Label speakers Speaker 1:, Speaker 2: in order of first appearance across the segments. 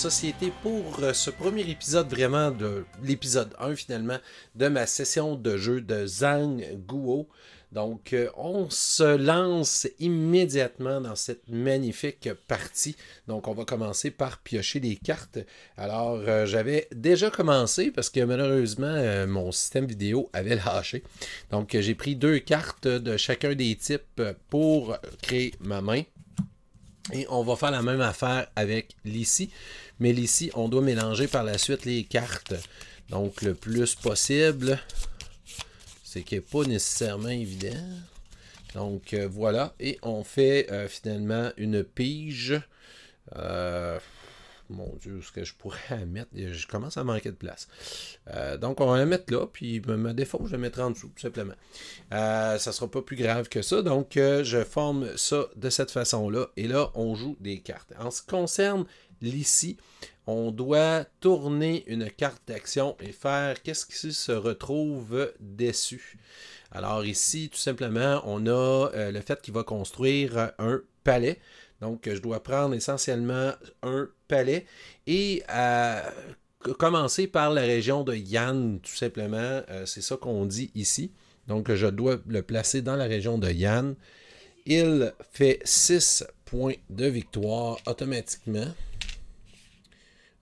Speaker 1: société pour euh, ce premier épisode, vraiment de l'épisode 1 finalement, de ma session de jeu de Zhang Guo. Donc, euh, on se lance immédiatement dans cette magnifique partie. Donc, on va commencer par piocher des cartes. Alors, euh, j'avais déjà commencé parce que malheureusement, mon système vidéo avait lâché. Donc, j'ai pris deux cartes de chacun des types pour créer ma main. Et on va faire la même affaire avec l'ici. Mais ici, on doit mélanger par la suite les cartes. Donc, le plus possible, Ce qui n'est pas nécessairement évident. Donc, euh, voilà. Et on fait euh, finalement une pige. Euh, mon Dieu, ce que je pourrais mettre, je commence à manquer de place. Euh, donc, on va la mettre là, puis ma défaut, je la mettre en dessous, tout simplement. Euh, ça ne sera pas plus grave que ça. Donc, euh, je forme ça de cette façon-là. Et là, on joue des cartes. En ce qui concerne l'ici, on doit tourner une carte d'action et faire qu'est-ce qui se retrouve dessus. Alors ici, tout simplement, on a le fait qu'il va construire un palais. Donc, je dois prendre essentiellement un palais et commencer par la région de Yann, tout simplement. Euh, c'est ça qu'on dit ici. Donc, je dois le placer dans la région de Yann. Il fait 6 points de victoire automatiquement.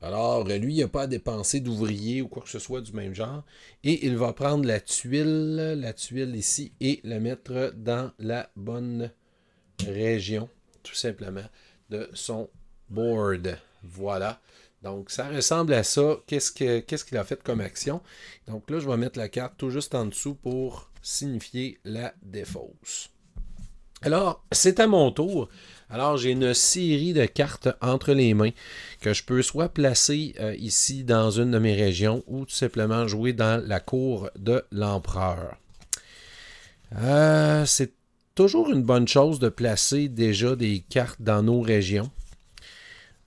Speaker 1: Alors, lui, il n'a pas à dépenser d'ouvrier ou quoi que ce soit du même genre. Et il va prendre la tuile, la tuile ici, et la mettre dans la bonne région tout simplement, de son board. Voilà. Donc, ça ressemble à ça. Qu'est-ce qu'il a fait comme action? Donc là, je vais mettre la carte tout juste en dessous pour signifier la défausse. Alors, c'est à mon tour. Alors, j'ai une série de cartes entre les mains que je peux soit placer euh, ici dans une de mes régions ou tout simplement jouer dans la cour de l'empereur. Euh, c'est toujours une bonne chose de placer déjà des cartes dans nos régions.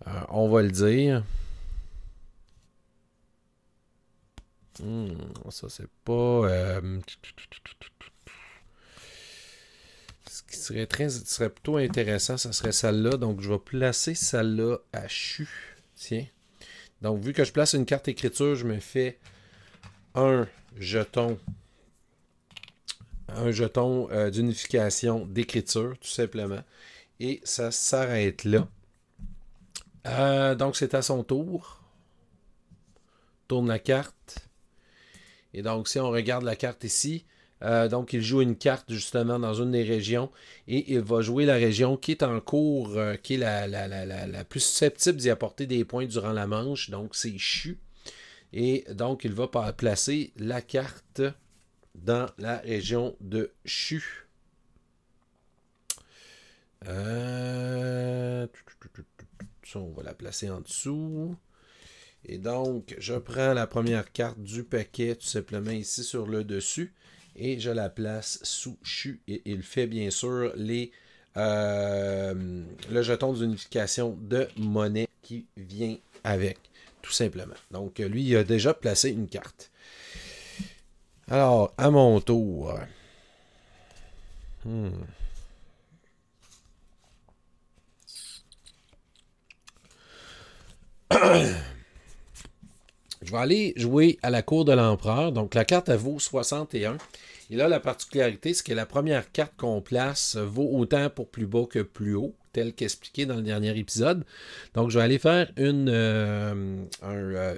Speaker 1: Euh, on va le dire. Hmm, ça, c'est pas... Euh, ce qui serait, très, serait plutôt intéressant, ça serait celle-là. Donc, je vais placer celle-là à CHU. Tiens. Donc, vu que je place une carte écriture, je me fais un jeton un jeton euh, d'unification d'écriture, tout simplement. Et ça s'arrête là. Euh, donc, c'est à son tour. Tourne la carte. Et donc, si on regarde la carte ici, euh, donc il joue une carte justement dans une des régions et il va jouer la région qui est en cours, qui est la, la, la, la plus susceptible d'y apporter des points durant la manche. Donc, c'est Chu. Et donc, il va placer la carte dans la région de Chu. Euh... on va la placer en dessous. Et donc, je prends la première carte du paquet tout simplement ici sur le dessus et je la place sous CHU. Et il fait bien sûr les, euh, le jeton d'unification de monnaie qui vient avec, tout simplement. Donc, lui, il a déjà placé une carte. Alors, à mon tour. Hmm. Je vais aller jouer à la cour de l'empereur. Donc, la carte, elle vaut 61. Et là, la particularité, c'est que la première carte qu'on place vaut autant pour plus bas que plus haut, tel qu'expliqué dans le dernier épisode. Donc, je vais aller faire une euh, euh,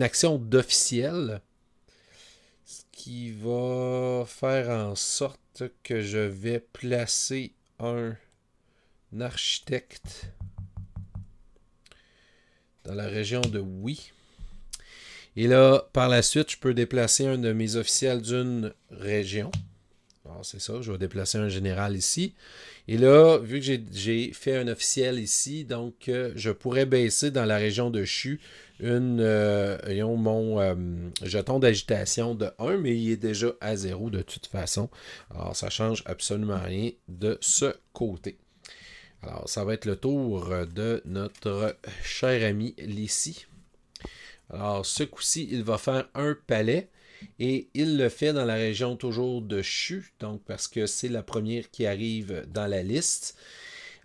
Speaker 1: action d'officiel qui va faire en sorte que je vais placer un architecte dans la région de Oui. Et là, par la suite, je peux déplacer un de mes officiels d'une région. c'est ça, je vais déplacer un général ici. Et là, vu que j'ai fait un officiel ici, donc euh, je pourrais baisser dans la région de CHU une, euh, mon euh, jeton d'agitation de 1, mais il est déjà à 0 de toute façon. Alors, ça ne change absolument rien de ce côté. Alors, ça va être le tour de notre cher ami Lissi. Alors, ce coup-ci, il va faire un palais. Et il le fait dans la région toujours de Chu, donc parce que c'est la première qui arrive dans la liste.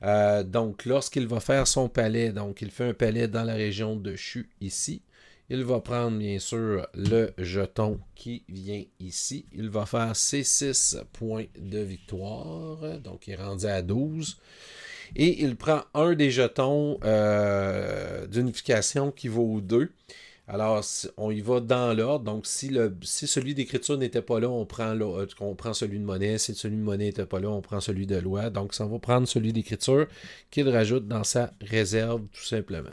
Speaker 1: Euh, donc, lorsqu'il va faire son palais, donc il fait un palais dans la région de Chu ici. Il va prendre bien sûr le jeton qui vient ici. Il va faire ses 6 points de victoire. Donc il est rendu à 12. Et il prend un des jetons euh, d'unification qui vaut 2. Alors, on y va dans l'ordre. Donc, si, celui d'écriture n'était pas là, on prend, euh, on prend celui de monnaie. Si celui de monnaie n'était pas là, on prend celui de loi. Donc, ça va prendre celui d'écriture qu'il rajoute dans sa réserve, tout simplement.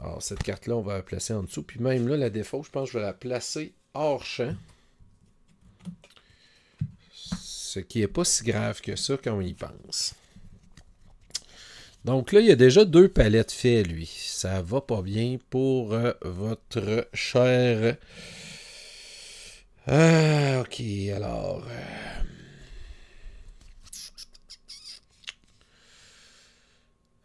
Speaker 1: Alors, cette carte-là, on va la placer en dessous. Puis même là, la défaut, je pense que je vais la placer hors champ. Ce qui n'est pas si grave que ça quand on y pense. Donc là, il y a déjà deux palettes faits, lui. Ça va pas bien pour euh, votre cher... Euh, ok, alors...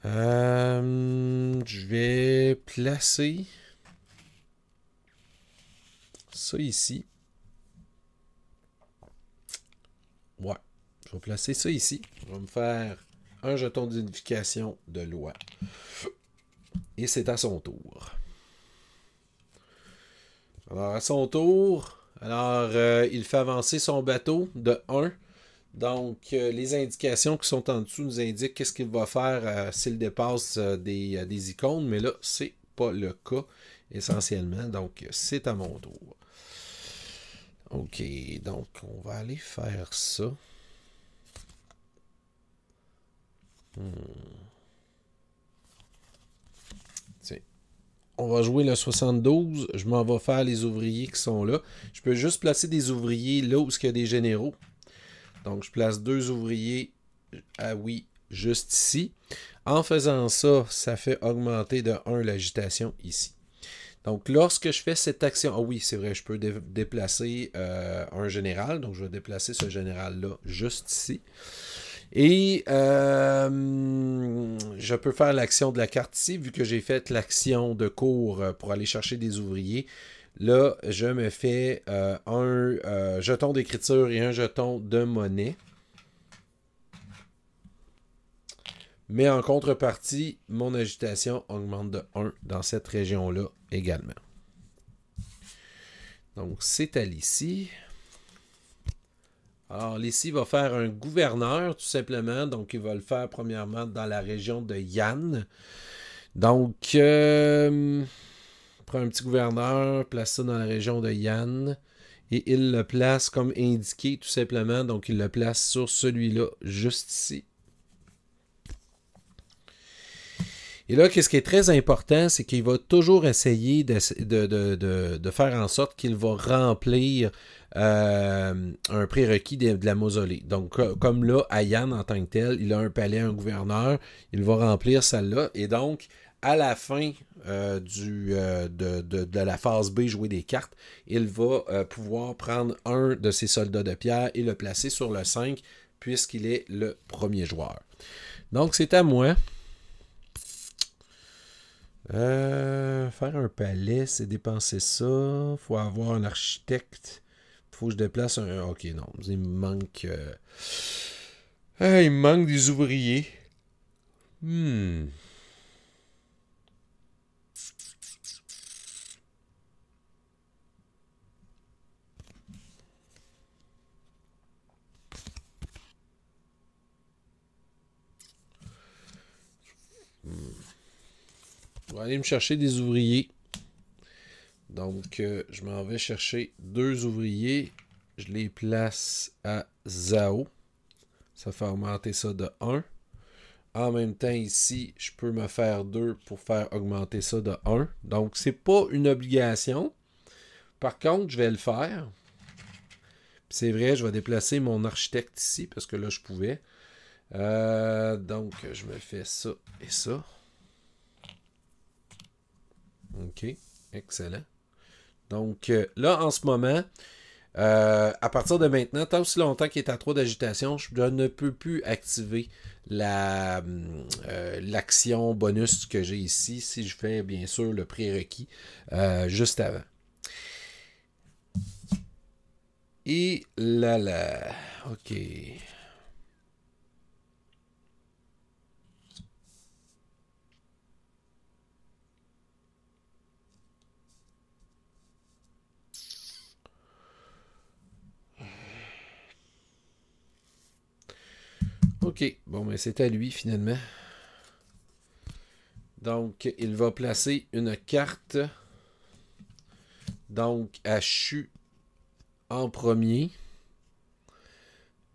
Speaker 1: Euh, je vais placer ça ici. Ouais, je vais placer ça ici. Je vais me faire un jeton d'identification de loi. Et c'est à son tour. Alors, à son tour, alors, euh, il fait avancer son bateau de 1. Donc, euh, les indications qui sont en dessous nous indiquent qu'est-ce qu'il va faire euh, s'il dépasse des, des, icônes, mais là, c'est pas le cas essentiellement. Donc, c'est à mon tour. OK, donc on va aller faire ça. Hmm. On va jouer le 72. Je m'en vais faire les ouvriers qui sont là. Je peux juste placer des ouvriers là où il y a des généraux. Donc, je place deux ouvriers. Ah oui, juste ici. En faisant ça, ça fait augmenter de 1 l'agitation ici. Donc, lorsque je fais cette action, ah oui, c'est vrai, je peux déplacer euh, un général. Donc, je vais déplacer ce général-là juste ici. Et euh, je peux faire l'action de la carte ici, vu que j'ai fait l'action de cours euh, pour aller chercher des ouvriers. Là, je me fais euh, un jeton d'écriture et un jeton de monnaie. Mais en contrepartie, mon agitation augmente de 1 dans cette région-là également. Donc, c'est à l'ici. Alors, ici, il va faire un gouverneur, tout simplement. Donc, il va le faire premièrement dans la région de Yann. Donc, il euh, prend un petit gouverneur, place ça dans la région de Yann. Et il le place comme indiqué, tout simplement. Donc, il le place sur celui-là, juste ici. Et là, qu'est-ce qui est très important, c'est qu'il va toujours essayer de, de faire en sorte qu'il va remplir euh, un prérequis de, la mausolée. Donc, comme là, Ayan, en tant que tel, il a un palais, un gouverneur, il va remplir celle-là. Et donc, à la fin euh, du, euh, de, la phase B, jouer des cartes, il va pouvoir prendre un de ses soldats de pierre et le placer sur le 5, puisqu'il est le premier joueur. Donc, c'est à moi. faire un palais, c'est dépenser ça. faut avoir un architecte. Faut que je déplace un. Ok, non. Il me manque. Euh, ah, il me manque des ouvriers. Hmm. On hmm. aller me chercher des ouvriers. Donc, euh, je m'en vais chercher deux ouvriers. Je les place à Zao. Ça fait augmenter ça de 1. En même temps, ici, je peux me faire deux pour faire augmenter ça de 1. Donc, ce n'est pas une obligation. Par contre, je vais le faire. C'est vrai, je vais déplacer mon architecte ici parce que là, je pouvais. Euh, donc, je me fais ça et ça. OK, excellent. Donc euh, là, en ce moment, euh, à partir de maintenant, tant aussi longtemps qu'il est à trop d'agitation, je ne peux plus activer euh, l'action la, bonus que j'ai ici si je fais bien sûr le prérequis juste avant. Et là là, ok. Ok, bon, mais c'est à lui finalement. Donc, il va placer une carte. Donc, HU en premier.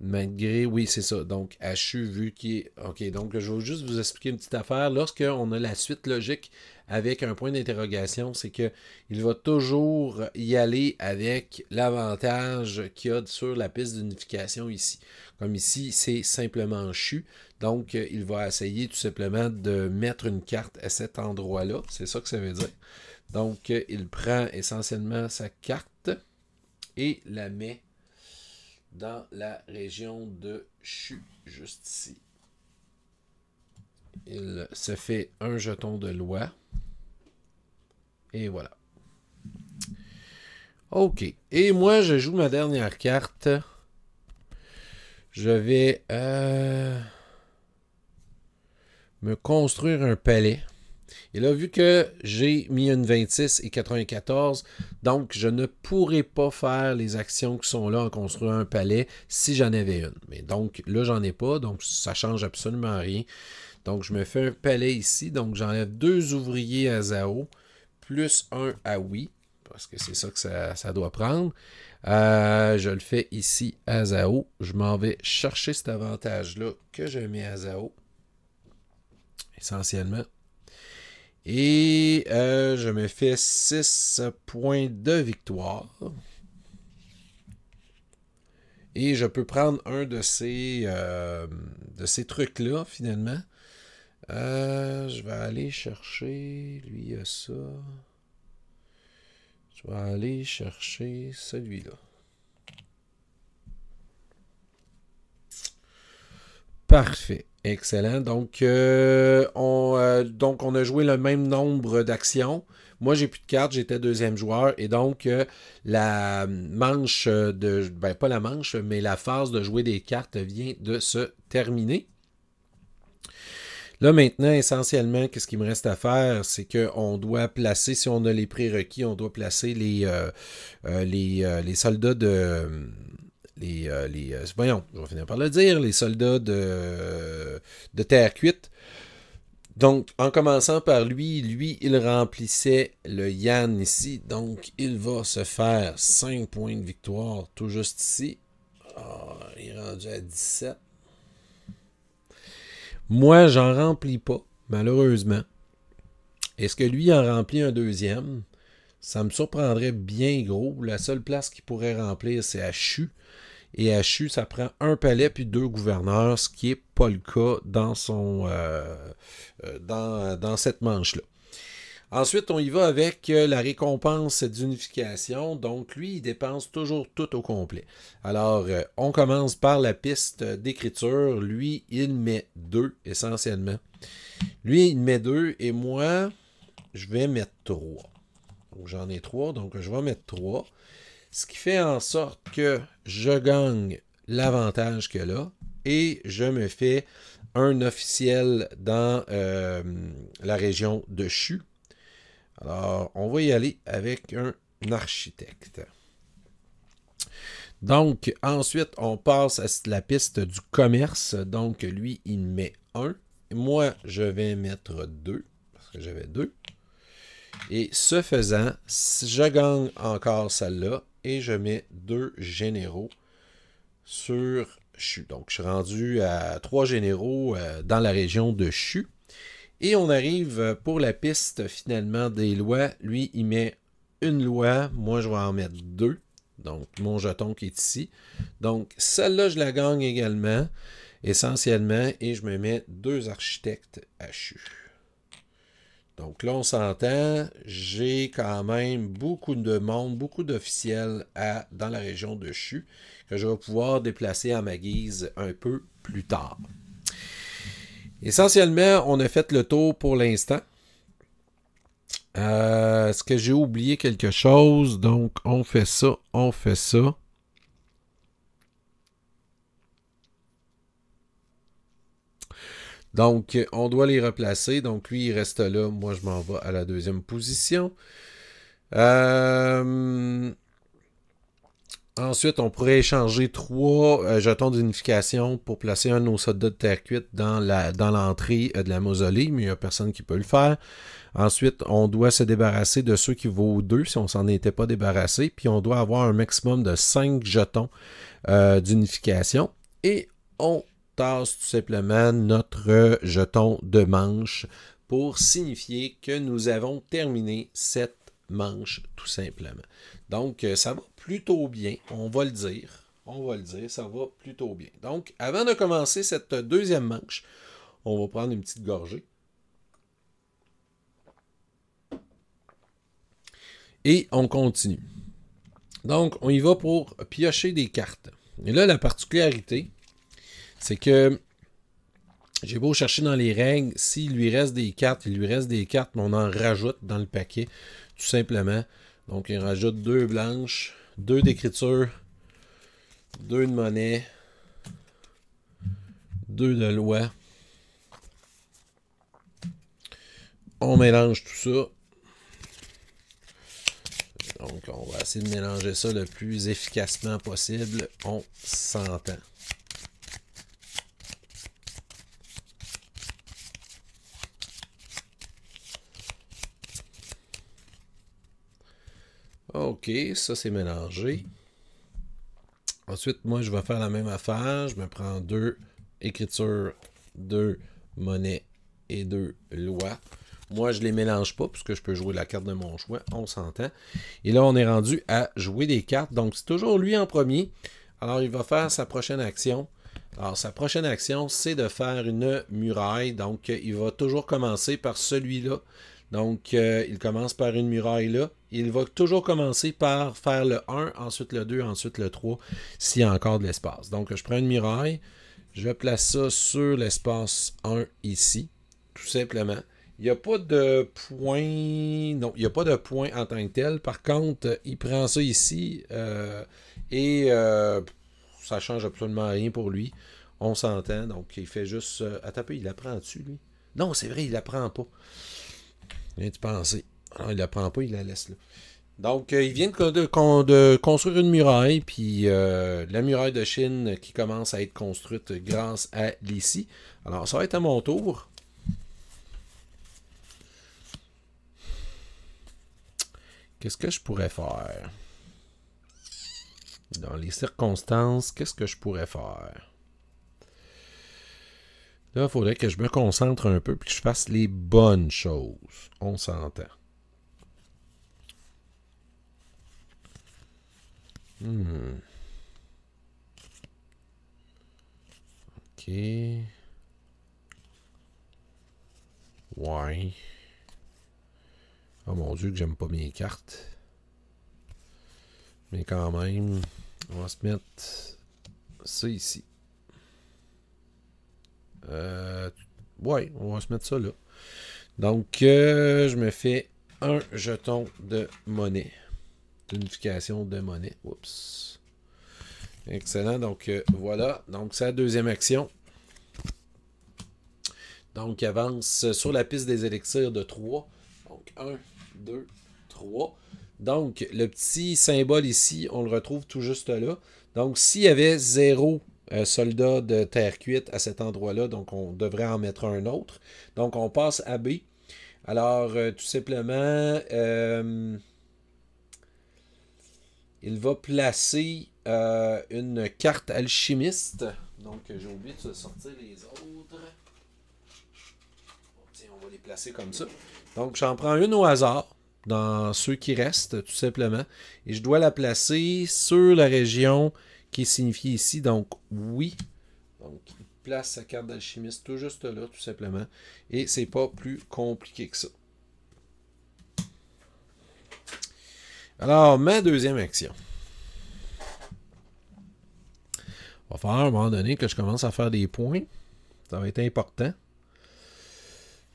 Speaker 1: Malgré, oui, c'est ça. Donc, HU, vu qu'il est. OK, donc je vais juste vous expliquer une petite affaire. Lorsqu'on a la suite logique avec un point d'interrogation, c'est qu'il va toujours y aller avec l'avantage qu'il a sur la piste d'unification ici. Comme ici, c'est simplement CHU, donc euh, il va essayer tout simplement de mettre une carte à cet endroit-là, c'est ça que ça veut dire. Donc euh, il prend essentiellement sa carte et la met dans la région de CHU, juste ici. Il se fait un jeton de loi. Et voilà. Ok. Et moi, je joue ma dernière carte. Je vais euh, me construire un palais. Et là, vu que j'ai mis une 26 et 94, donc je ne pourrais pas faire les actions qui sont là en construisant un palais si j'en avais une. Mais donc là, j'en ai pas, donc ça change absolument rien. Donc je me fais un palais ici, donc j'enlève deux ouvriers à Zao plus 1 à oui, parce que c'est ça que ça, doit prendre. Euh, je le fais ici à Zao. Je m'en vais chercher cet avantage-là que je mets à Zao, essentiellement. Et euh, je me fais 6 points de victoire. Et je peux prendre un de ces, euh, de ces trucs-là, finalement. Euh, je vais aller chercher. Lui, euh, ça. Je vais aller chercher celui-là. Parfait. Excellent. Donc, euh, on, donc, on a joué le même nombre d'actions. Moi, j'ai plus de cartes, j'étais deuxième joueur. Et donc, la manche de. Ben, pas la manche, mais la phase de jouer des cartes vient de se terminer. Là maintenant, essentiellement, qu'est-ce qu'il me reste à faire, c'est qu'on doit placer, si on a les prérequis, on doit placer les, euh, euh, euh, les, soldats de... Les, voyons, je vais finir par le dire, les soldats de, de terre cuite. Donc, en commençant par lui, lui, il remplissait le Yan ici. Donc, il va se faire 5 points de victoire tout juste ici. Ah, il est rendu à 17. Moi, j'en remplis pas, malheureusement. Est-ce que lui en remplit un deuxième? Ça me surprendrait bien gros. La seule place qu'il pourrait remplir, c'est à CHU. Et à CHU, ça prend un palais puis deux gouverneurs, ce qui n'est pas le cas dans, son, euh, euh, dans, dans cette manche-là. Ensuite, on y va avec euh, la récompense d'unification. Donc, lui, il dépense toujours tout au complet. Alors, euh, on commence par la piste d'écriture. Lui, il met deux, essentiellement. Lui, il met deux, et moi, je vais mettre trois. j'en ai trois, donc je vais mettre trois. Ce qui fait en sorte que je gagne l'avantage que là, et je me fais un officiel dans euh, la région de Chu alors, on va y aller avec un architecte. Donc, ensuite, on passe à la piste du commerce. Donc, lui, il met un. Moi, je vais mettre deux parce que j'avais deux. Et ce faisant, je gagne encore celle-là et je mets deux généraux sur CHU. Donc, je suis rendu à trois généraux euh, dans la région de CHU. Et on arrive euh, pour la piste finalement des lois. Lui, il met une loi. Moi, je vais en mettre deux. Donc, mon jeton qui est ici. Donc, celle-là, je la gagne également, essentiellement, et je me mets deux architectes à CHU. Donc là, on s'entend, j'ai quand même beaucoup de monde, beaucoup d'officiels dans la région de CHU que je vais pouvoir déplacer à ma guise un peu plus tard. Essentiellement, on a fait le tour pour l'instant. Euh, est-ce que j'ai oublié quelque chose? Donc, on fait ça, on fait ça. Donc, on doit les replacer. Donc, lui, il reste là. Moi, je m'en vais à la deuxième position. Euh... Ensuite, on pourrait échanger trois euh, jetons d'unification pour placer un de de terre cuite dans l'entrée euh, de la mausolée, mais il n'y a personne qui peut le faire. Ensuite, on doit se débarrasser de ceux qui vaut deux si on s'en était pas débarrassé, puis on doit avoir un maximum de cinq jetons euh, d'unification. Et on tasse tout simplement notre jeton de manche pour signifier que nous avons terminé cette manche, tout simplement. Donc, euh, ça va plutôt bien, on va le dire. On va le dire, ça va plutôt bien. Donc, avant de commencer cette deuxième manche, on va prendre une petite gorgée. Et on continue. Donc, on y va pour piocher des cartes. Et là, la particularité, c'est que j'ai beau chercher dans les règles, s'il lui reste des cartes, il lui reste des cartes, mais on en rajoute dans le paquet simplement. Donc, il rajoute deux blanches, deux d'écriture, deux de monnaie, deux de loi. On mélange tout ça. Donc, on va essayer de mélanger ça le plus efficacement possible. On s'entend. OK, ça c'est mélangé. Ensuite, moi, je vais faire la même affaire. Je me prends deux écritures, deux monnaies et deux lois. Moi, je ne les mélange pas puisque je peux jouer la carte de mon choix. On s'entend. Et là, on est rendu à jouer des cartes. Donc, c'est toujours lui en premier. Alors, il va faire sa prochaine action. Alors, sa prochaine action, c'est de faire une muraille. Donc, il va toujours commencer par celui-là donc, euh, il commence par une muraille là. Il va toujours commencer par faire le 1, ensuite le 2, ensuite le 3, s'il y a encore de l'espace. Donc, je prends une muraille, je place ça sur l'espace 1 ici, tout simplement. Il n'y a pas de point. Non, il n'y a pas de point en tant que tel. Par contre, il prend ça ici euh, et ça euh, ça change absolument rien pour lui. On s'entend. Donc, il fait juste. à taper, il apprend dessus, lui. Non, c'est vrai, il apprend pas. Il vient de penser. Alors, ah, il la prend pas, il la laisse là. Donc, euh, il vient de, construire une muraille, puis euh, la muraille de Chine qui commence à être construite grâce à l'ICI. Alors, ça va être à mon tour. Qu'est-ce que je pourrais faire? Dans les circonstances, qu'est-ce que je pourrais faire? Là, il faudrait que je me concentre un peu et que je fasse les bonnes choses. On s'entend. Hmm. OK. Ouais. Oh mon dieu que j'aime pas mes cartes. Mais quand même, on va se mettre ça ici. Euh, ouais, on va se mettre ça là. Donc, euh, je me fais un jeton de monnaie. Unification de monnaie. Oups. Excellent. Donc, euh, voilà. Donc, c'est deuxième action. Donc, avance sur la piste des élixirs de 3. Donc, 1, 2, 3. Donc, le petit symbole ici, on le retrouve tout juste là. Donc, s'il y avait 0 euh, soldat de terre cuite à cet endroit-là, donc on devrait en mettre un autre. Donc on passe à B. Alors, euh, tout simplement, euh, il va placer une carte alchimiste. Donc, j'ai oublié de sortir les autres. Tiens, on va les placer comme ça. Donc, j'en prends une au hasard dans ceux qui restent, tout simplement. Et je dois la placer sur la région qui signifie ici. Donc, oui. Donc, il place sa carte d'alchimiste tout juste là, tout simplement. Et c'est pas plus compliqué que ça. Alors, ma deuxième action. On va faire, à un moment donné que je commence à faire des points. Ça va être important.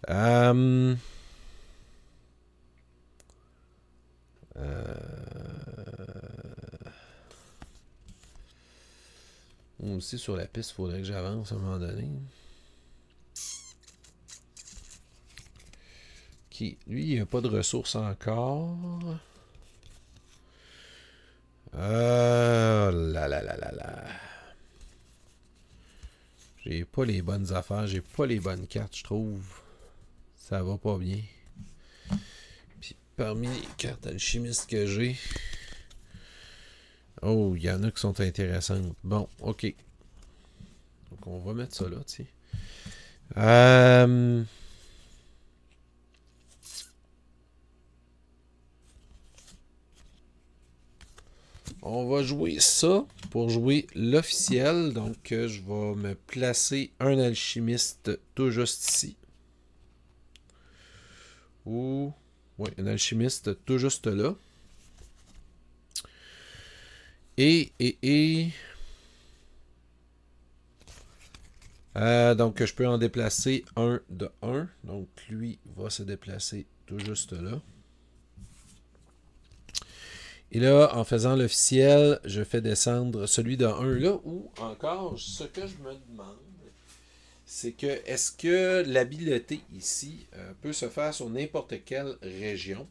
Speaker 1: Euh, euh, aussi, sur la piste, il faudrait que j'avance à un moment donné. Qui, lui, il n'a pas de ressources encore. Oh euh, là là là là là. J'ai pas les bonnes affaires, j'ai pas les bonnes cartes, je trouve. Ça va pas bien. Puis parmi les cartes alchimistes que j'ai, Oh, il y en a qui sont intéressantes. Bon, ok. Donc on va mettre ça là, tu sais. Euh, on va jouer ça pour jouer l'officiel. Donc euh, je vais me placer un alchimiste tout juste ici. Ou... Ouais, un alchimiste tout juste là. Et, et, et... Euh, donc, je peux en déplacer un de un. Donc, lui va se déplacer tout juste là. Et là, en faisant l'officiel, je fais descendre celui de un là, ou encore, ce que je me demande, c'est que est-ce que l'habileté ici euh, peut se faire sur n'importe quelle région?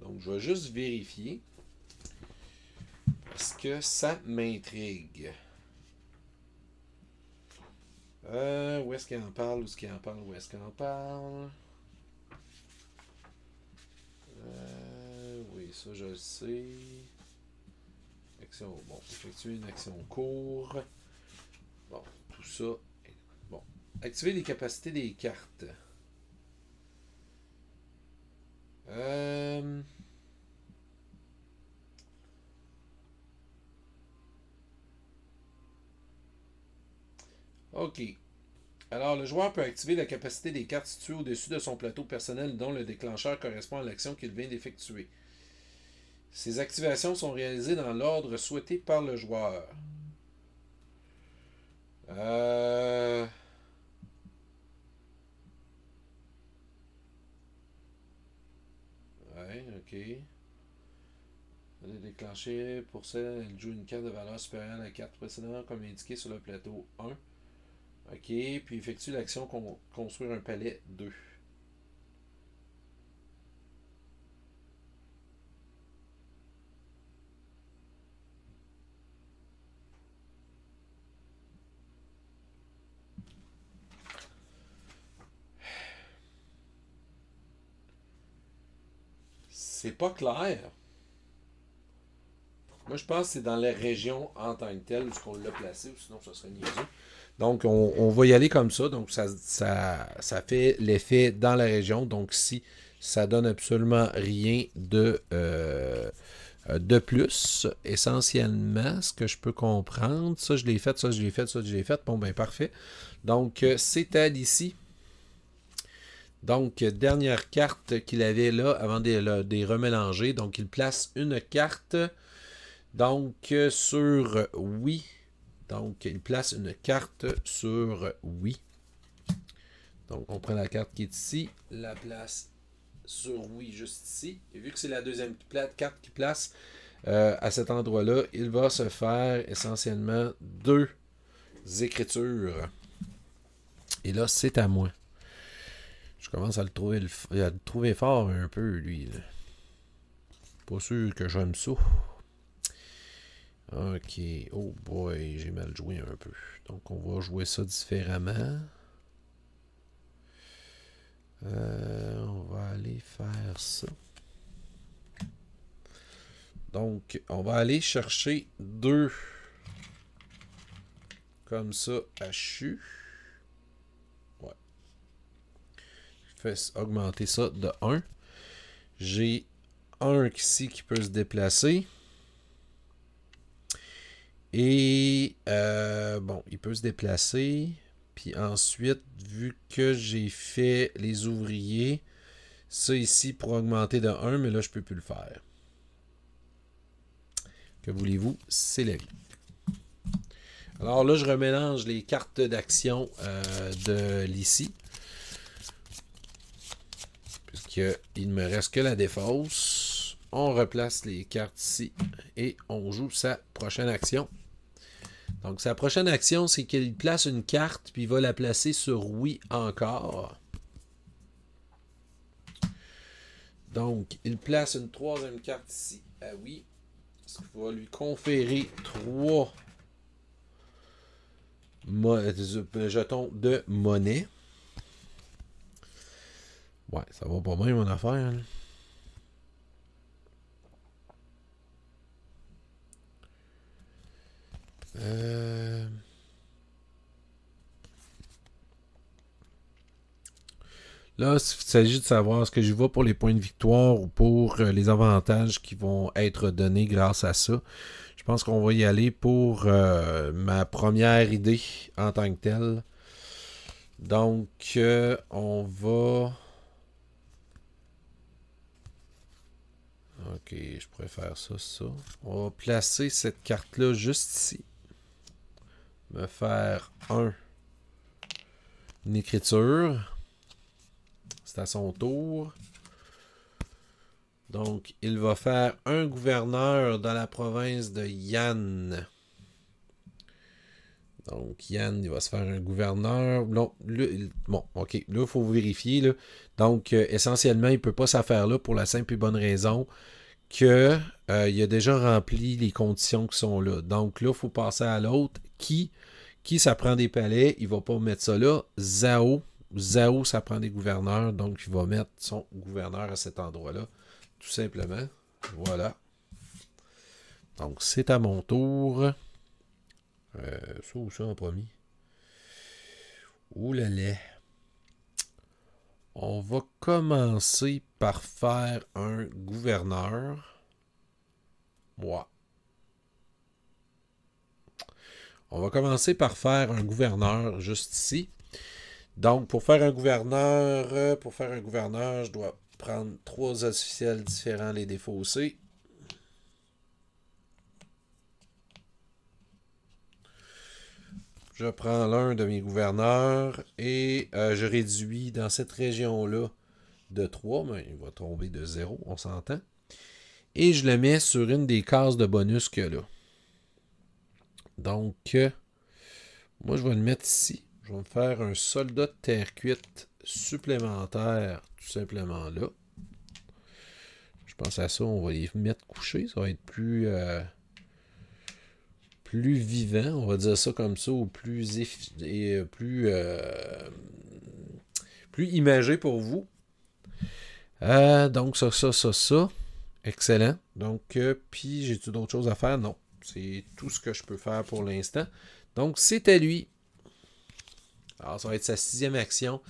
Speaker 1: Donc, je vais juste vérifier parce que ça m'intrigue. Euh, où est-ce qu'il en parle? Où est-ce qu'il en parle? Où est-ce qu'il en parle? Euh, oui, ça je le sais. Action, bon, effectuer une action court. Bon, tout ça. Bon, activer les capacités des cartes. Euh... OK. Alors, le joueur peut activer la capacité des cartes situées au-dessus de son plateau personnel dont le déclencheur correspond à l'action qu'il vient d'effectuer. Ces activations sont réalisées dans l'ordre souhaité par le joueur. Euh... Ouais, ok. Elle est pour ça, elle joue une carte de valeur supérieure à la carte précédente comme indiqué sur le plateau 1. OK, puis effectue l'action construire un palais 2. C'est pas clair. Moi, je pense que c'est dans la région en tant que telle où qu'on l'a placé, ou sinon, ça serait niaiseux. Donc, on, va y aller comme ça. Donc, ça, fait l'effet dans la région. Donc, si ça donne absolument rien euh, de, plus, essentiellement, ce que je peux comprendre, ça, je l'ai fait, ça, je l'ai fait, ça, je l'ai fait. Bon, ben, parfait. Donc, euh, c'est à ici. Donc, dernière carte qu'il avait là avant de les remélanger. Donc, il place une carte. Donc, euh, sur oui, donc, il place une carte sur oui. Donc, on prend la carte qui est ici, la place sur oui juste ici. Et vu que c'est la deuxième carte qui place euh, à cet endroit-là, il va se faire essentiellement deux écritures. Et là, c'est à moi. Je commence à le trouver, trouver fort un peu, lui. Pas sûr que j'aime ça. Ok. Oh boy, j'ai mal joué un peu. Donc, on va jouer ça différemment. Euh, on va aller faire ça. Donc, on va aller chercher deux. Comme ça, HU. Ouais. Je fais augmenter ça de 1. J'ai un ici qui peut se déplacer. Et euh, bon, il peut se déplacer. Puis ensuite, vu que j'ai fait les ouvriers, ça ici pour augmenter de 1, mais là, je ne peux plus le faire. Que voulez-vous? C'est la vie. Alors là, je remélange les cartes d'action euh, de l'ici. Puisqu'il ne me reste que la défausse. On replace les cartes ici et on joue sa prochaine action. Donc, sa prochaine action, c'est qu'il place une carte, puis il va la placer sur oui encore. Donc, il place une troisième carte ici à oui. Ce qui va lui conférer trois euh, jetons de monnaie. Ouais, ça va pas mal, mon affaire. Hein. Euh, là, il s'agit de savoir ce que je vois pour les points de victoire ou pour euh, les avantages qui vont être donnés grâce à ça, je pense qu'on va y aller pour euh, ma première idée en tant que telle. Donc, on va... Ok, je préfère ça, ça. On va placer cette carte-là juste ici me faire un une écriture. C'est à son tour. Donc, il va faire un gouverneur dans la province de Yann. Donc, Yann, il va se faire un gouverneur. Non, bon, OK. Là, il faut vérifier. Là. Donc, euh, essentiellement, il ne peut pas s'affaire là pour la simple et bonne raison qu'il euh, a déjà rempli les conditions qui sont là. Donc là, il faut passer à l'autre. Qui, qui, ça prend des palais, il ne va pas mettre ça là. Zao, Zao, ça prend des gouverneurs, donc il va mettre son gouverneur à cet endroit-là. Tout simplement. Voilà. Donc c'est à mon tour. Euh, ça ou ça en premier? Ouh on va commencer par faire un gouverneur. Moi. On va commencer par faire un gouverneur juste ici. Donc, pour faire un gouverneur, euh, pour faire un gouverneur, je dois prendre trois officiels différents, les défausser. Je prends l'un de mes gouverneurs et euh, je réduis dans cette région-là de 3, mais il va tomber de 0, on s'entend. Et je le mets sur une des cases de bonus que là. Donc, euh, moi, je vais le mettre ici. Je vais me faire un soldat de terre cuite supplémentaire, tout simplement là. Je pense à ça, on va les mettre couchés. Ça va être plus... Euh, plus vivant, on va dire ça comme ça, ou plus, et euh, plus, euh, plus imagé pour vous. Euh, donc, ça, ça, ça, ça. Excellent. Donc, puis, j'ai-tu d'autres choses à faire? Non. C'est tout ce que je peux faire pour l'instant. Donc, c'était lui. Alors, ça va être sa sixième action.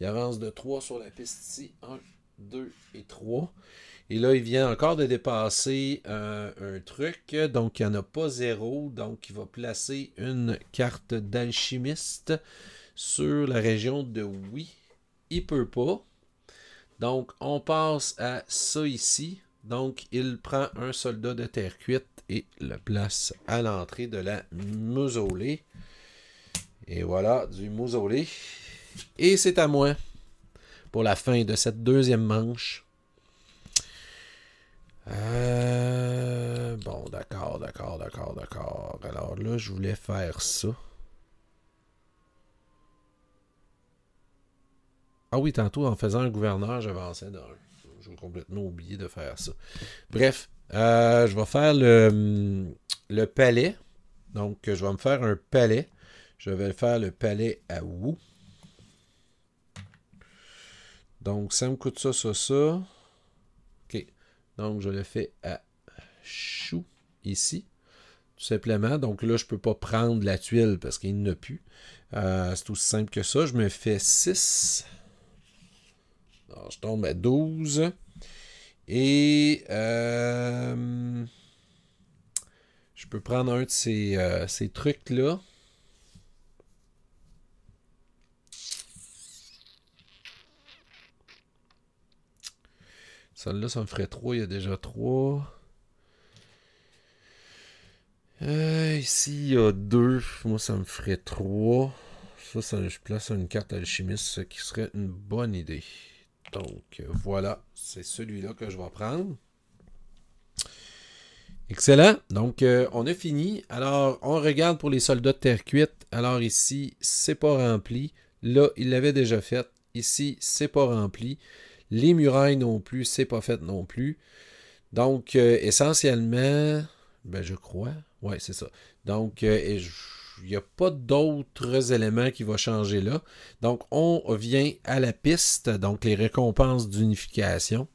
Speaker 1: Il avance de 3 sur la piste ici. 1, 2 et 3. Et là, il vient encore de dépasser euh, un, truc. Donc, il n'y en a pas zéro. Donc, il va placer une carte d'alchimiste sur la région de oui. Il peut pas. Donc, on passe à ça ici. Donc, il prend un soldat de terre cuite et le place à l'entrée de la mausolée. Et voilà, du mausolée. Et c'est à moi pour la fin de cette deuxième manche. Euh, bon, d'accord, d'accord, d'accord, d'accord. Alors là, je voulais faire ça. Ah oui, tantôt, en faisant un gouverneur, j'avançais dans... J'ai complètement oublié de faire ça. Bref, euh, je vais faire le, hum, le palais. Donc, je vais me faire un palais. Je vais faire le palais à Wu. Donc, ça me coûte ça, ça, ça. Donc, je le fais à chou ici. Tout simplement. Donc là, je ne peux pas prendre la tuile parce qu'il n'a plus. Euh, c'est aussi simple que ça. Je me fais 6. je tombe à 12. Et euh, je peux prendre un de ces euh, trucs-là. Celle-là, ça me ferait 3. Il y a déjà 3. Euh, ici, il y a 2. Moi, ça me ferait 3. Ça, je place une carte alchimiste, ce qui serait une bonne idée. Donc, euh, voilà. C'est celui-là que je vais prendre. Excellent. Donc, euh, on est fini. Alors, on regarde pour les soldats de terre cuite. Alors, ici, c'est pas rempli. Là, il l'avait déjà fait. Ici, c'est pas rempli. Les murailles non plus, c'est pas fait non plus. Donc, euh, essentiellement, ben, je crois. Oui, c'est ça. Donc, euh, il n'y a pas d'autres éléments qui vont changer là. Donc, on vient à la piste, donc les récompenses d'unification.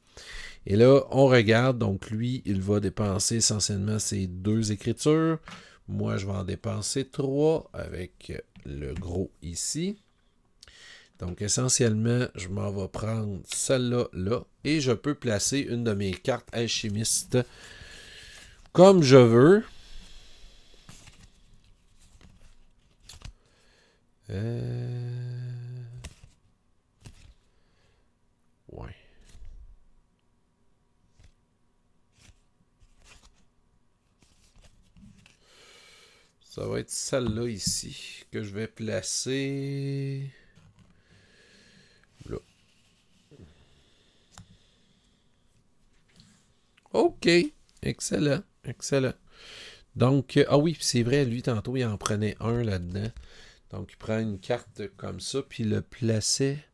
Speaker 1: Et là, on regarde. Donc, lui, il va dépenser essentiellement ses deux écritures. Moi, je vais en dépenser trois avec le gros ici. Donc essentiellement, je m'en vais prendre celle-là là, et je peux placer une de mes cartes alchimistes comme je veux. Euh, Ça va être celle-là ici que je vais placer. OK. Excellent. Excellent. Donc, euh, ah oui, c'est vrai, lui, tantôt, il en prenait un là-dedans. Donc, il prend une carte comme ça, puis il le plaçait.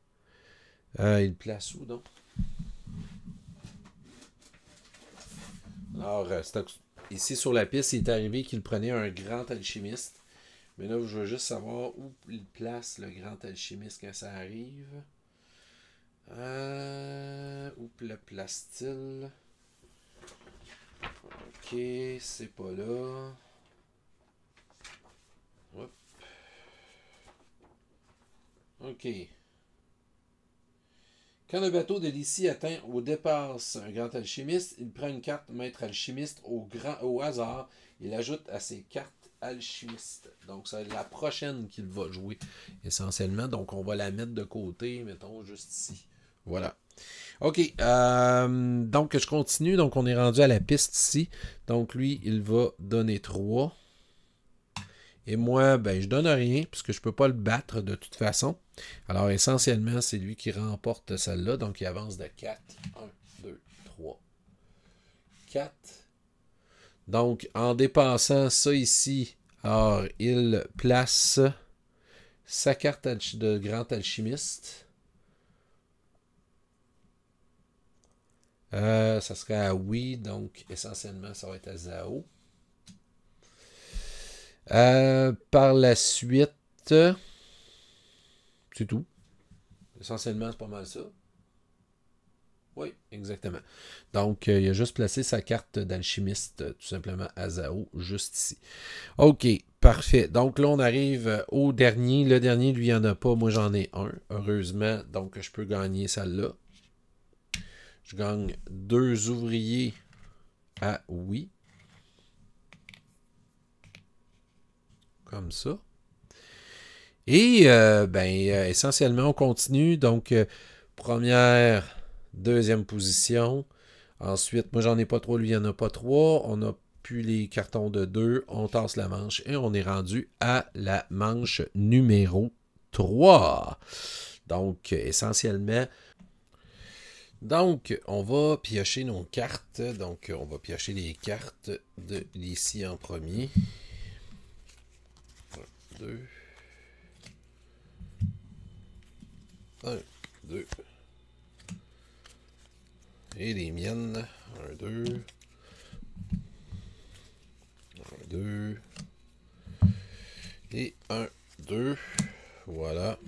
Speaker 1: Euh, il le place où, donc? Alors, euh, ici sur la piste, il est arrivé qu'il prenait un grand alchimiste. Mais là, je veux juste savoir où il place le grand alchimiste quand ça arrive. où le place-t-il? Ok, c'est pas là. Hop. Ok. Quand le bateau de Lycie atteint au dépasse un grand alchimiste, il prend une carte maître alchimiste au, grand, au hasard. Il ajoute à ses cartes alchimistes. Donc, c'est la prochaine qu'il va jouer essentiellement. Donc, on va la mettre de côté, mettons, juste ici. Voilà. OK. Euh, donc, je continue. Donc, on est rendu à la piste ici. Donc, lui, il va donner 3. Et moi, ben, je donne rien, puisque je ne peux pas le battre de toute façon. Alors, essentiellement, c'est lui qui remporte celle-là. Donc, il avance de 4. 1, 2, 3, 4. Donc, en dépassant ça ici, alors, il place sa carte de grand alchimiste. Euh, ça serait à oui, donc essentiellement, ça va être à Zao. Euh, par la suite, c'est tout. Essentiellement, c'est pas mal ça. Oui, exactement. Donc, euh, il a juste placé sa carte d'alchimiste, tout simplement, à Zao, juste ici. OK, parfait. Donc là, on arrive au dernier. Le dernier, lui, il n'y en a pas. Moi, j'en ai un, heureusement. Donc, je peux gagner celle-là. Je gagne deux ouvriers à oui. Comme ça. Et euh, ben, euh, essentiellement, on continue. Donc, euh, première, deuxième position. Ensuite, moi, j'en ai pas trois, lui, il n'y en a pas trois. On a plus les cartons de deux. On tasse la manche et on est rendu à la manche numéro 3. Donc, essentiellement, donc, on va piocher nos cartes. Donc, on va piocher les cartes de l'ici en premier. 1, 2. 1, 2. Et les miennes. 1, 2. 1, 2. Et 1, 2. Voilà.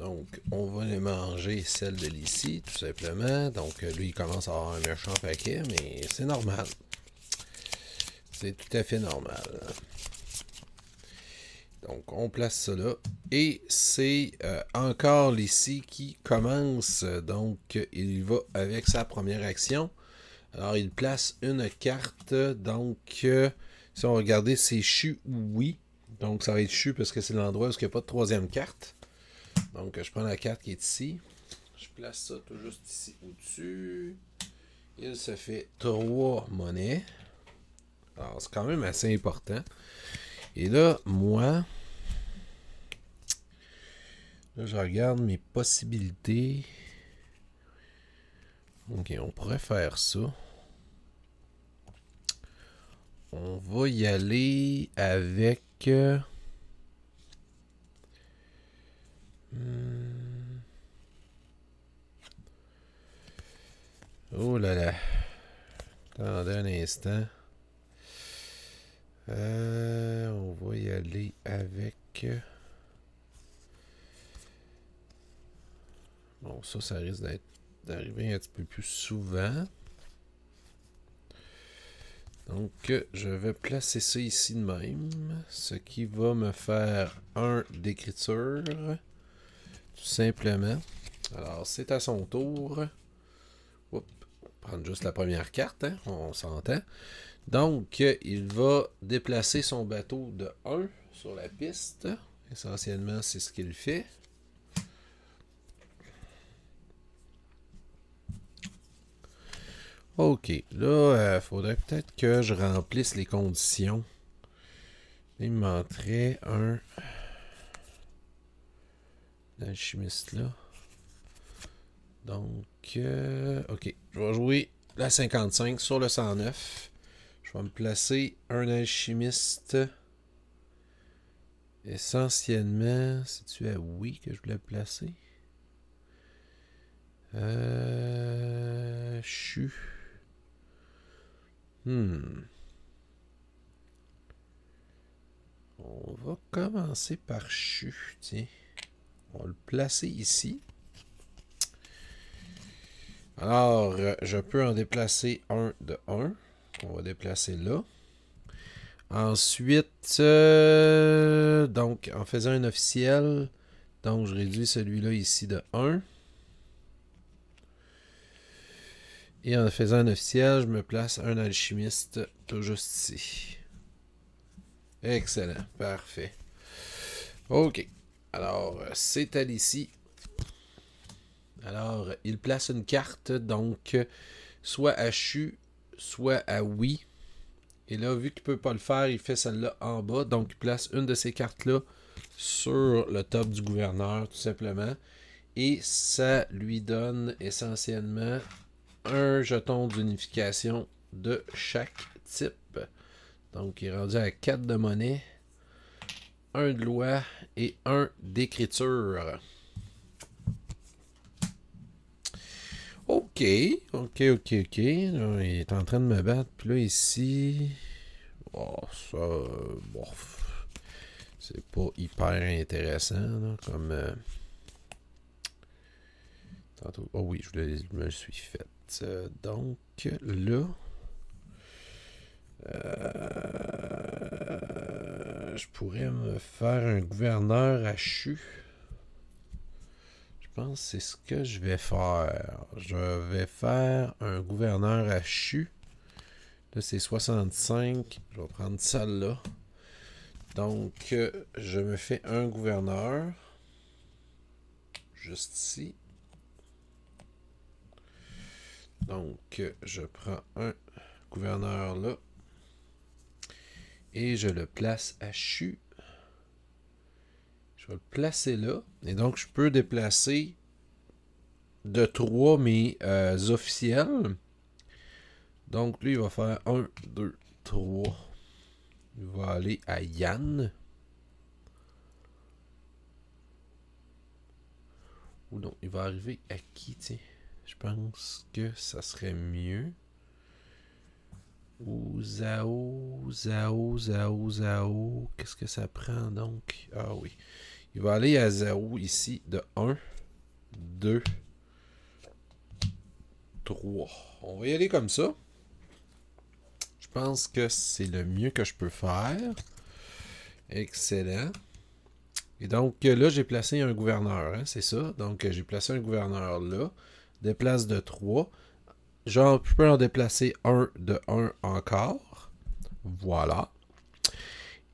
Speaker 1: Donc, on va les manger celle de l'ici, tout simplement. Donc, euh, lui, il commence à avoir un méchant paquet, mais c'est normal. C'est tout à fait normal. Donc, on place cela Et c'est euh, encore l'ici qui commence. Donc, il va avec sa première action. Alors, il place une carte. Donc, euh, si on regardait, c'est CHU ou oui. Donc, ça va être CHU parce que c'est l'endroit où il n'y a pas de troisième carte. Donc, je prends la carte qui est ici. Je place ça tout juste ici au-dessus. Il se fait trois monnaies. Alors, c'est quand même assez important. Et là, moi, là, je regarde mes possibilités. Ok, on pourrait faire ça. On va y aller avec... Euh, Hmm. Oh là là. Attendez un instant. Euh, on va y aller avec... Bon, ça, ça risque d'arriver un petit peu plus souvent. Donc, je vais placer ça ici de même, ce qui va me faire un d'écriture simplement. Alors, c'est à son tour. Oups. Prendre juste la première carte, hein, on s'entend. Donc, il va déplacer son bateau de 1 sur la piste. Essentiellement, c'est ce qu'il fait. Ok, là, il euh, faudrait peut-être que je remplisse les conditions. Il me un alchimiste là. Donc, euh, ok. Je vais jouer la 55 sur le 109. Je vais me placer un alchimiste. Essentiellement, c'est-tu à oui que je voulais placer? Euh, chu. Hmm. On va commencer par chu, tiens. On va le placer ici. Alors, euh, je peux en déplacer un de 1. On va déplacer là. Ensuite, euh, donc, en faisant un officiel, donc je réduis celui-là ici de 1. Et en faisant un officiel, je me place un alchimiste tout juste ici. Excellent, parfait. OK. Alors, euh, c'est elle ici. Alors, il place une carte, donc, soit à CHU, soit à oui. Et là, vu qu'il ne peut pas le faire, il fait celle-là en bas. Donc, il place une de ces cartes-là sur le top du gouverneur, tout simplement. Et ça lui donne essentiellement un jeton d'unification de chaque type. Donc, il est rendu à 4 de monnaie un de loi et un d'écriture. OK, OK, OK, OK. il est en train de me battre. Puis là, ici... Oh, ça... c'est pas hyper intéressant, comme... Oh oui, je, me suis fait. Euh, donc, là... Euh, je pourrais me faire un gouverneur à Je pense que c'est ce que je vais faire. Je vais faire un gouverneur à CHU. Là, c'est 65. Je vais prendre celle-là. Donc, euh, je me fais un gouverneur. Juste ici. Donc, euh, je prends un gouverneur là et je le place à CHU. Je vais le placer là. Et donc, je peux déplacer de trois mes euh, officiels. Donc, lui, il va faire 1, 2, 3. Il va aller à Yann. Ou non, il va arriver à qui, tiens? Je pense que ça serait mieux. Ou Zao, Zao, Zao, Zao. Qu'est-ce que ça prend donc? Ah oui. Il va aller à Zao ici de 1, 2, 3. On va y aller comme ça. Je pense que c'est le mieux que je peux faire. Excellent. Et donc là, j'ai placé un gouverneur, hein, c'est ça. Donc j'ai placé un gouverneur là, des places de 3. Genre, je peux en déplacer un de un encore. Voilà.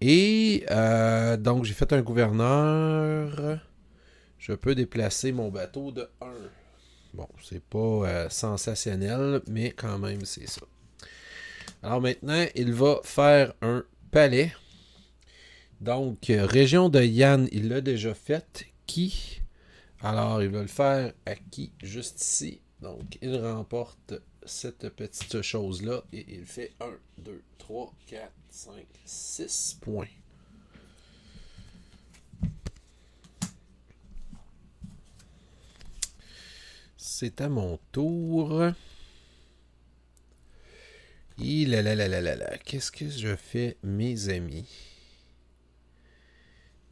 Speaker 1: Et euh, donc, j'ai fait un gouverneur. Je peux déplacer mon bateau de 1. Bon, c'est pas euh, sensationnel, mais quand même, c'est ça. Alors maintenant, il va faire un palais. Donc, euh, région de Yann, il l'a déjà fait. Qui Alors, il va le faire à qui Juste ici. Donc, il remporte cette petite chose-là et il fait 1, 2, 3, 4, 5, 6 points. C'est à mon tour. Il là là là là là là. Qu'est-ce que je fais, mes amis?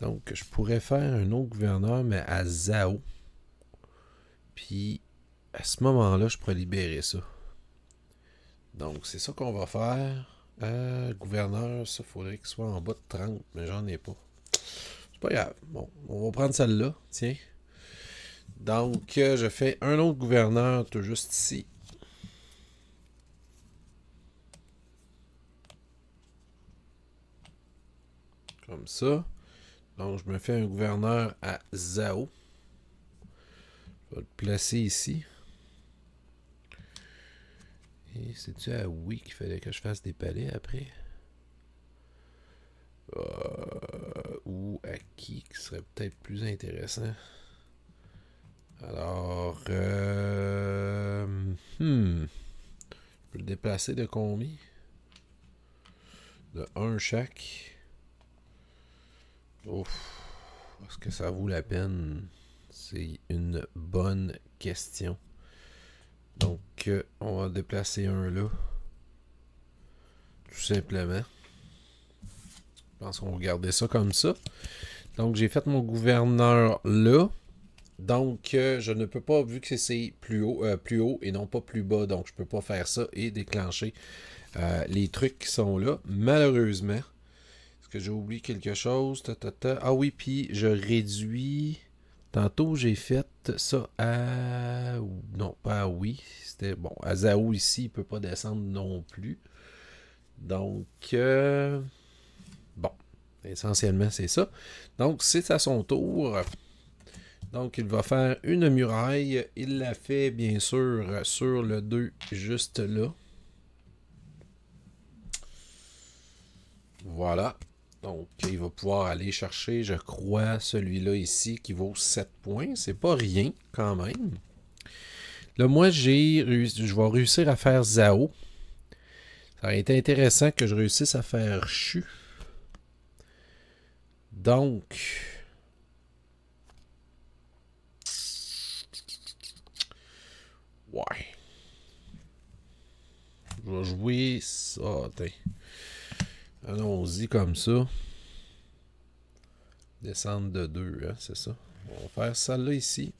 Speaker 1: Donc, je pourrais faire un autre gouverneur, mais à Zao. Puis, à ce moment-là, je pourrais libérer ça. Donc, c'est ça qu'on va faire. Euh, gouverneur, ça, faudrait qu'il soit en bas de 30, mais j'en ai pas. C'est pas grave. Bon, on va prendre celle-là, tiens. Donc, euh, je fais un autre gouverneur tout juste ici. Comme ça. Donc, je me fais un gouverneur à Zao. Je vais le placer ici c'est-tu à oui qu'il fallait que je fasse des palais après? Euh, ou à qui qui serait peut-être plus intéressant? Alors, euh, hmm. Je peux le déplacer de combien? De un chaque. Est-ce que ça vaut la peine? C'est une bonne question. Donc, euh, on va déplacer un là. Tout simplement. Je pense qu'on va garder ça comme ça. Donc, j'ai fait mon gouverneur là. Donc, euh, je ne peux pas, vu que c'est plus haut, euh, plus haut et non pas plus bas, donc je ne peux pas faire ça et déclencher les trucs qui sont là. Malheureusement, est-ce que j'ai oublié quelque chose? Ah oui, puis je réduis... Tantôt, j'ai fait ça à. Non, pas à oui. C'était. Bon, à Zao ici, il ne peut pas descendre non plus. Donc. Euh, bon. Essentiellement, c'est ça. Donc, c'est à son tour. Donc, il va faire une muraille. Il la fait, bien sûr, sur le 2, juste là. Voilà. Donc, il va pouvoir aller chercher, je crois, celui-là ici qui vaut 7 points. C'est pas rien, quand même. Là, moi, j'ai je vais réussir à faire Zao. Ça aurait été intéressant que je réussisse à faire Chu. Donc... Ouais. Je vais jouer ça. Allons-y comme ça. Descendre de 2, hein, c'est ça. On va faire ça là ici.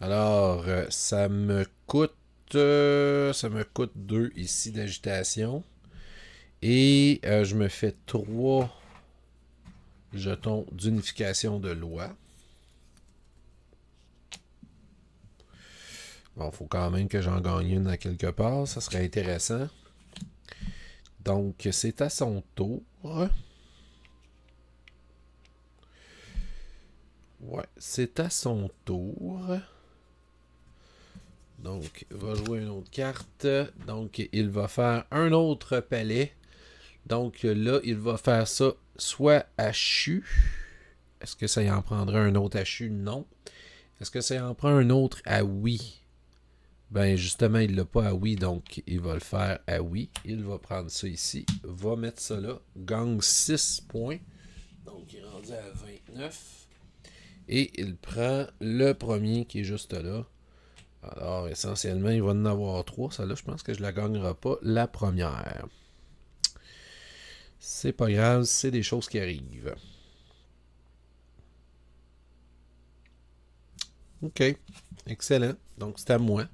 Speaker 1: Alors, euh, ça me coûte euh, ça me coûte 2 ici d'agitation. Et euh, je me fais 3 jetons d'unification de loi. Bon, il faut quand même que j'en gagne une à quelque part. Ça serait intéressant. Donc, c'est à son tour. Ouais, c'est à son tour. Donc, il va jouer une autre carte. Donc, il va faire un autre palais. Donc, là, il va faire ça soit à Chu. Est-ce que ça y en prendrait un autre à Chu? Non. Est-ce que ça y en prend un autre à Oui? Ben justement, il ne l'a pas à oui, donc il va le faire à oui. Il va prendre ça ici, va mettre ça là, gagne 6 points. Donc il est rendu à 29. Et il prend le premier qui est juste là. Alors essentiellement, il va en avoir 3. Ça là je pense que je la gagnerai pas la première. C'est pas grave, c'est des choses qui arrivent. OK. Excellent. Donc, c'est à moi.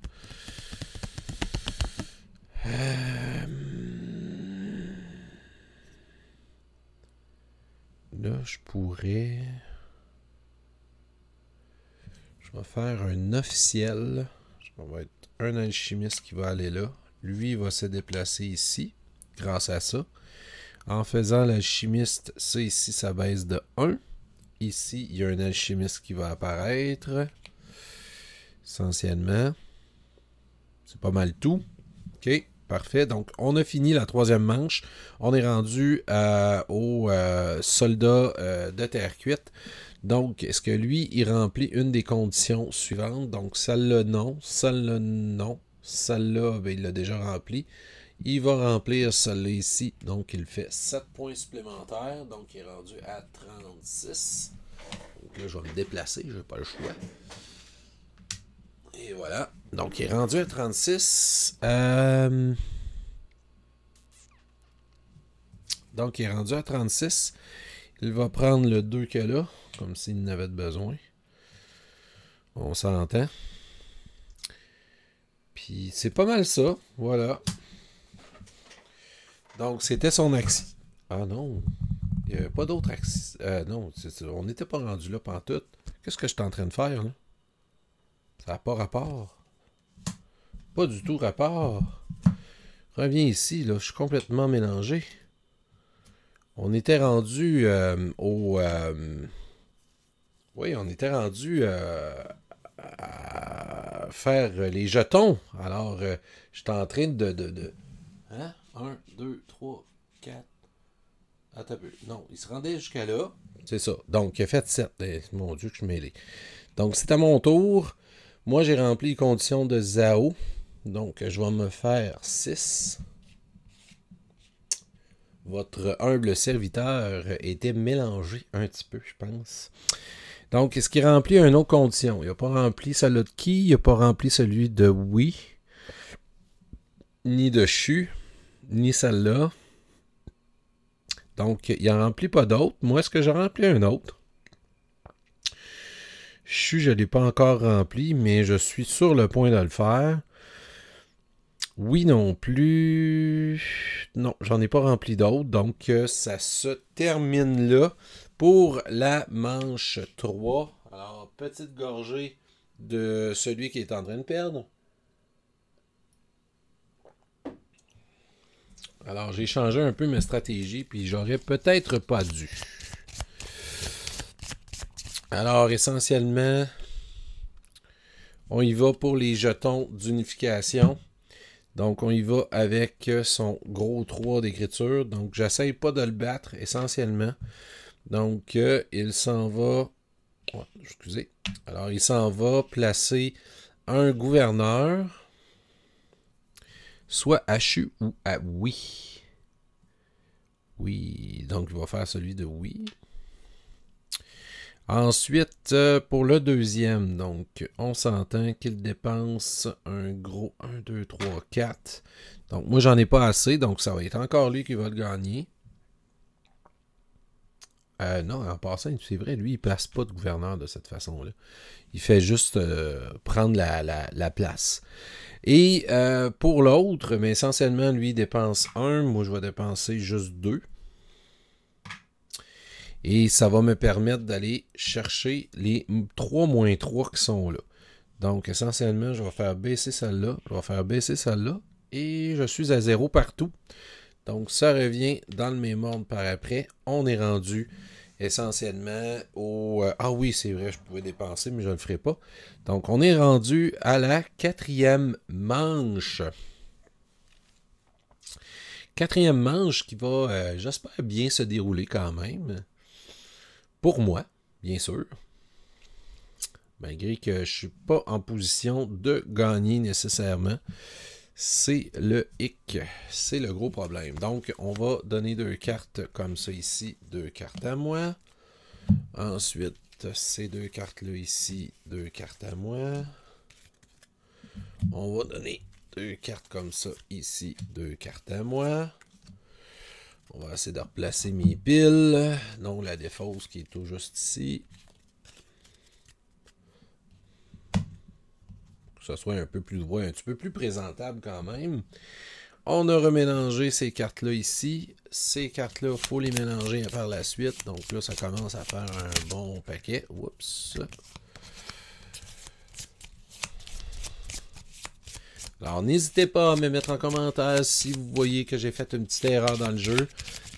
Speaker 1: Euh, là, je pourrais. Je vais faire un officiel. Je vais être un alchimiste qui va aller là. Lui, il va se déplacer ici, grâce à ça. En faisant l'alchimiste, ça ici, ça baisse de 1. Ici, il y a un alchimiste qui va apparaître essentiellement. C'est pas mal tout. OK, parfait. Donc, on a fini la troisième manche. On est rendu euh, au euh, soldat euh, de terre cuite. Donc, est-ce que lui, il remplit une des conditions suivantes? Donc, celle-là, non. Celle-là, non. Celle-là, ben, il l'a déjà rempli. Il va remplir celle-là ici. Donc, il fait 7 points supplémentaires. Donc, il est rendu à 36. Donc là, je vais me déplacer. Je n'ai pas le choix. Et voilà. Donc, il est rendu à 36. Euh, donc, il est rendu à 36. Il va prendre le 2 qu'il a, comme s'il n'avait besoin. On s'entend. Puis, c'est pas mal ça. Voilà. Donc, c'était son axe. Ah non. Il n'y avait pas d'autre axe. Euh, non, on n'était pas rendu là pantoute. Qu'est-ce que je suis en train de faire, là? Rapport n'a pas rapport. Pas du tout rapport. Reviens ici, là, je suis complètement mélangé. On était rendu euh, au... Euh, oui, on était rendu euh, à faire les jetons. Alors, j'étais en train de... Hein? 1, 2, 3, 4... Attends Non, il se rendait jusqu'à là. C'est ça. Donc, il a fait 7. Eh, mon Dieu, que je suis mêlé. Donc, c'est à mon tour. Moi, j'ai rempli les conditions de Zao. Donc, je vais me faire 6. Votre humble serviteur était mélangé un petit peu, je pense. Donc, est-ce qu'il remplit une autre condition? Il n'a pas rempli celle de qui, il n'a pas rempli celui de oui, ni de chu, ni celle-là. Donc, il n'en remplit pas d'autres. Moi, est-ce que j'ai rempli un autre? Je suis, ne l'ai pas encore rempli, mais je suis sur le point de le faire. Oui non plus. Non, j'en ai pas rempli d'autres. Donc, euh, ça se termine là pour la manche 3. Alors, petite gorgée de celui qui est en train de perdre. Alors, j'ai changé un peu ma stratégie, puis j'aurais peut-être pas dû. Alors, essentiellement, on y va pour les jetons d'unification. Donc, on y va avec son gros 3 d'écriture. Donc, j'essaye pas de le battre essentiellement. Donc, euh, il s'en va. excusez. Alors, il s'en va placer un gouverneur, soit à CHU ou à oui. Oui. Donc, il va faire celui de oui. Ensuite, euh, pour le deuxième, donc, on s'entend qu'il dépense un gros 1, 2, 3, 4. Donc, moi, j'en ai pas assez, donc ça va être encore lui qui va le gagner. Euh, non, en passant, c'est vrai, lui, il ne passe pas de gouverneur de cette façon-là. Il fait juste euh, prendre la, place. Et pour l'autre, mais essentiellement, lui, il dépense 1. Moi, je vais dépenser juste 2. Et ça va me permettre d'aller chercher les 3 moins 3 qui sont là. Donc essentiellement, je vais faire baisser celle-là, je vais faire baisser celle-là, et je suis à zéro partout. Donc ça revient dans le même par après. On est rendu essentiellement au... Euh, ah oui, c'est vrai, je pouvais dépenser, mais je ne le ferai pas. Donc on est rendu à la quatrième manche. Quatrième manche qui va, euh, j'espère, bien se dérouler quand même. Pour moi, bien sûr, malgré que je ne suis pas en position de gagner nécessairement, c'est le hic. C'est le gros problème. Donc, on va donner deux cartes comme ça ici, deux cartes à moi. Ensuite, ces deux cartes-là ici, deux cartes à moi. On va donner deux cartes comme ça ici, deux cartes à moi. On va essayer de replacer mes piles. Donc, la défausse qui est tout juste ici. Que ce soit un peu plus droit, un petit peu plus présentable quand même. On a remélangé ces cartes-là ici. Ces cartes-là, il faut les mélanger par la suite. Donc là, ça commence à faire un bon paquet. Oups. Alors, n'hésitez pas à me mettre en commentaire si vous voyez que j'ai fait une petite erreur dans le jeu.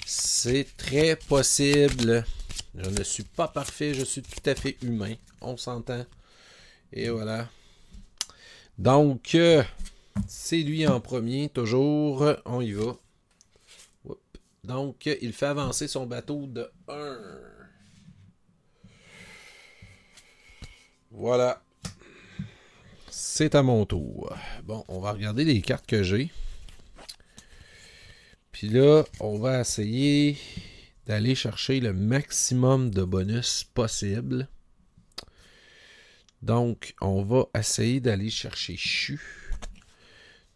Speaker 1: C'est très possible. Je ne suis pas parfait, je suis tout à fait humain. On s'entend. Et voilà. Donc, euh, c'est lui en premier, toujours. On y va. Donc, il fait avancer son bateau de 1. Voilà c'est à mon tour. Bon, on va regarder les cartes que j'ai. Puis là, on va essayer d'aller chercher le maximum de bonus possible. Donc, on va essayer d'aller chercher CHU.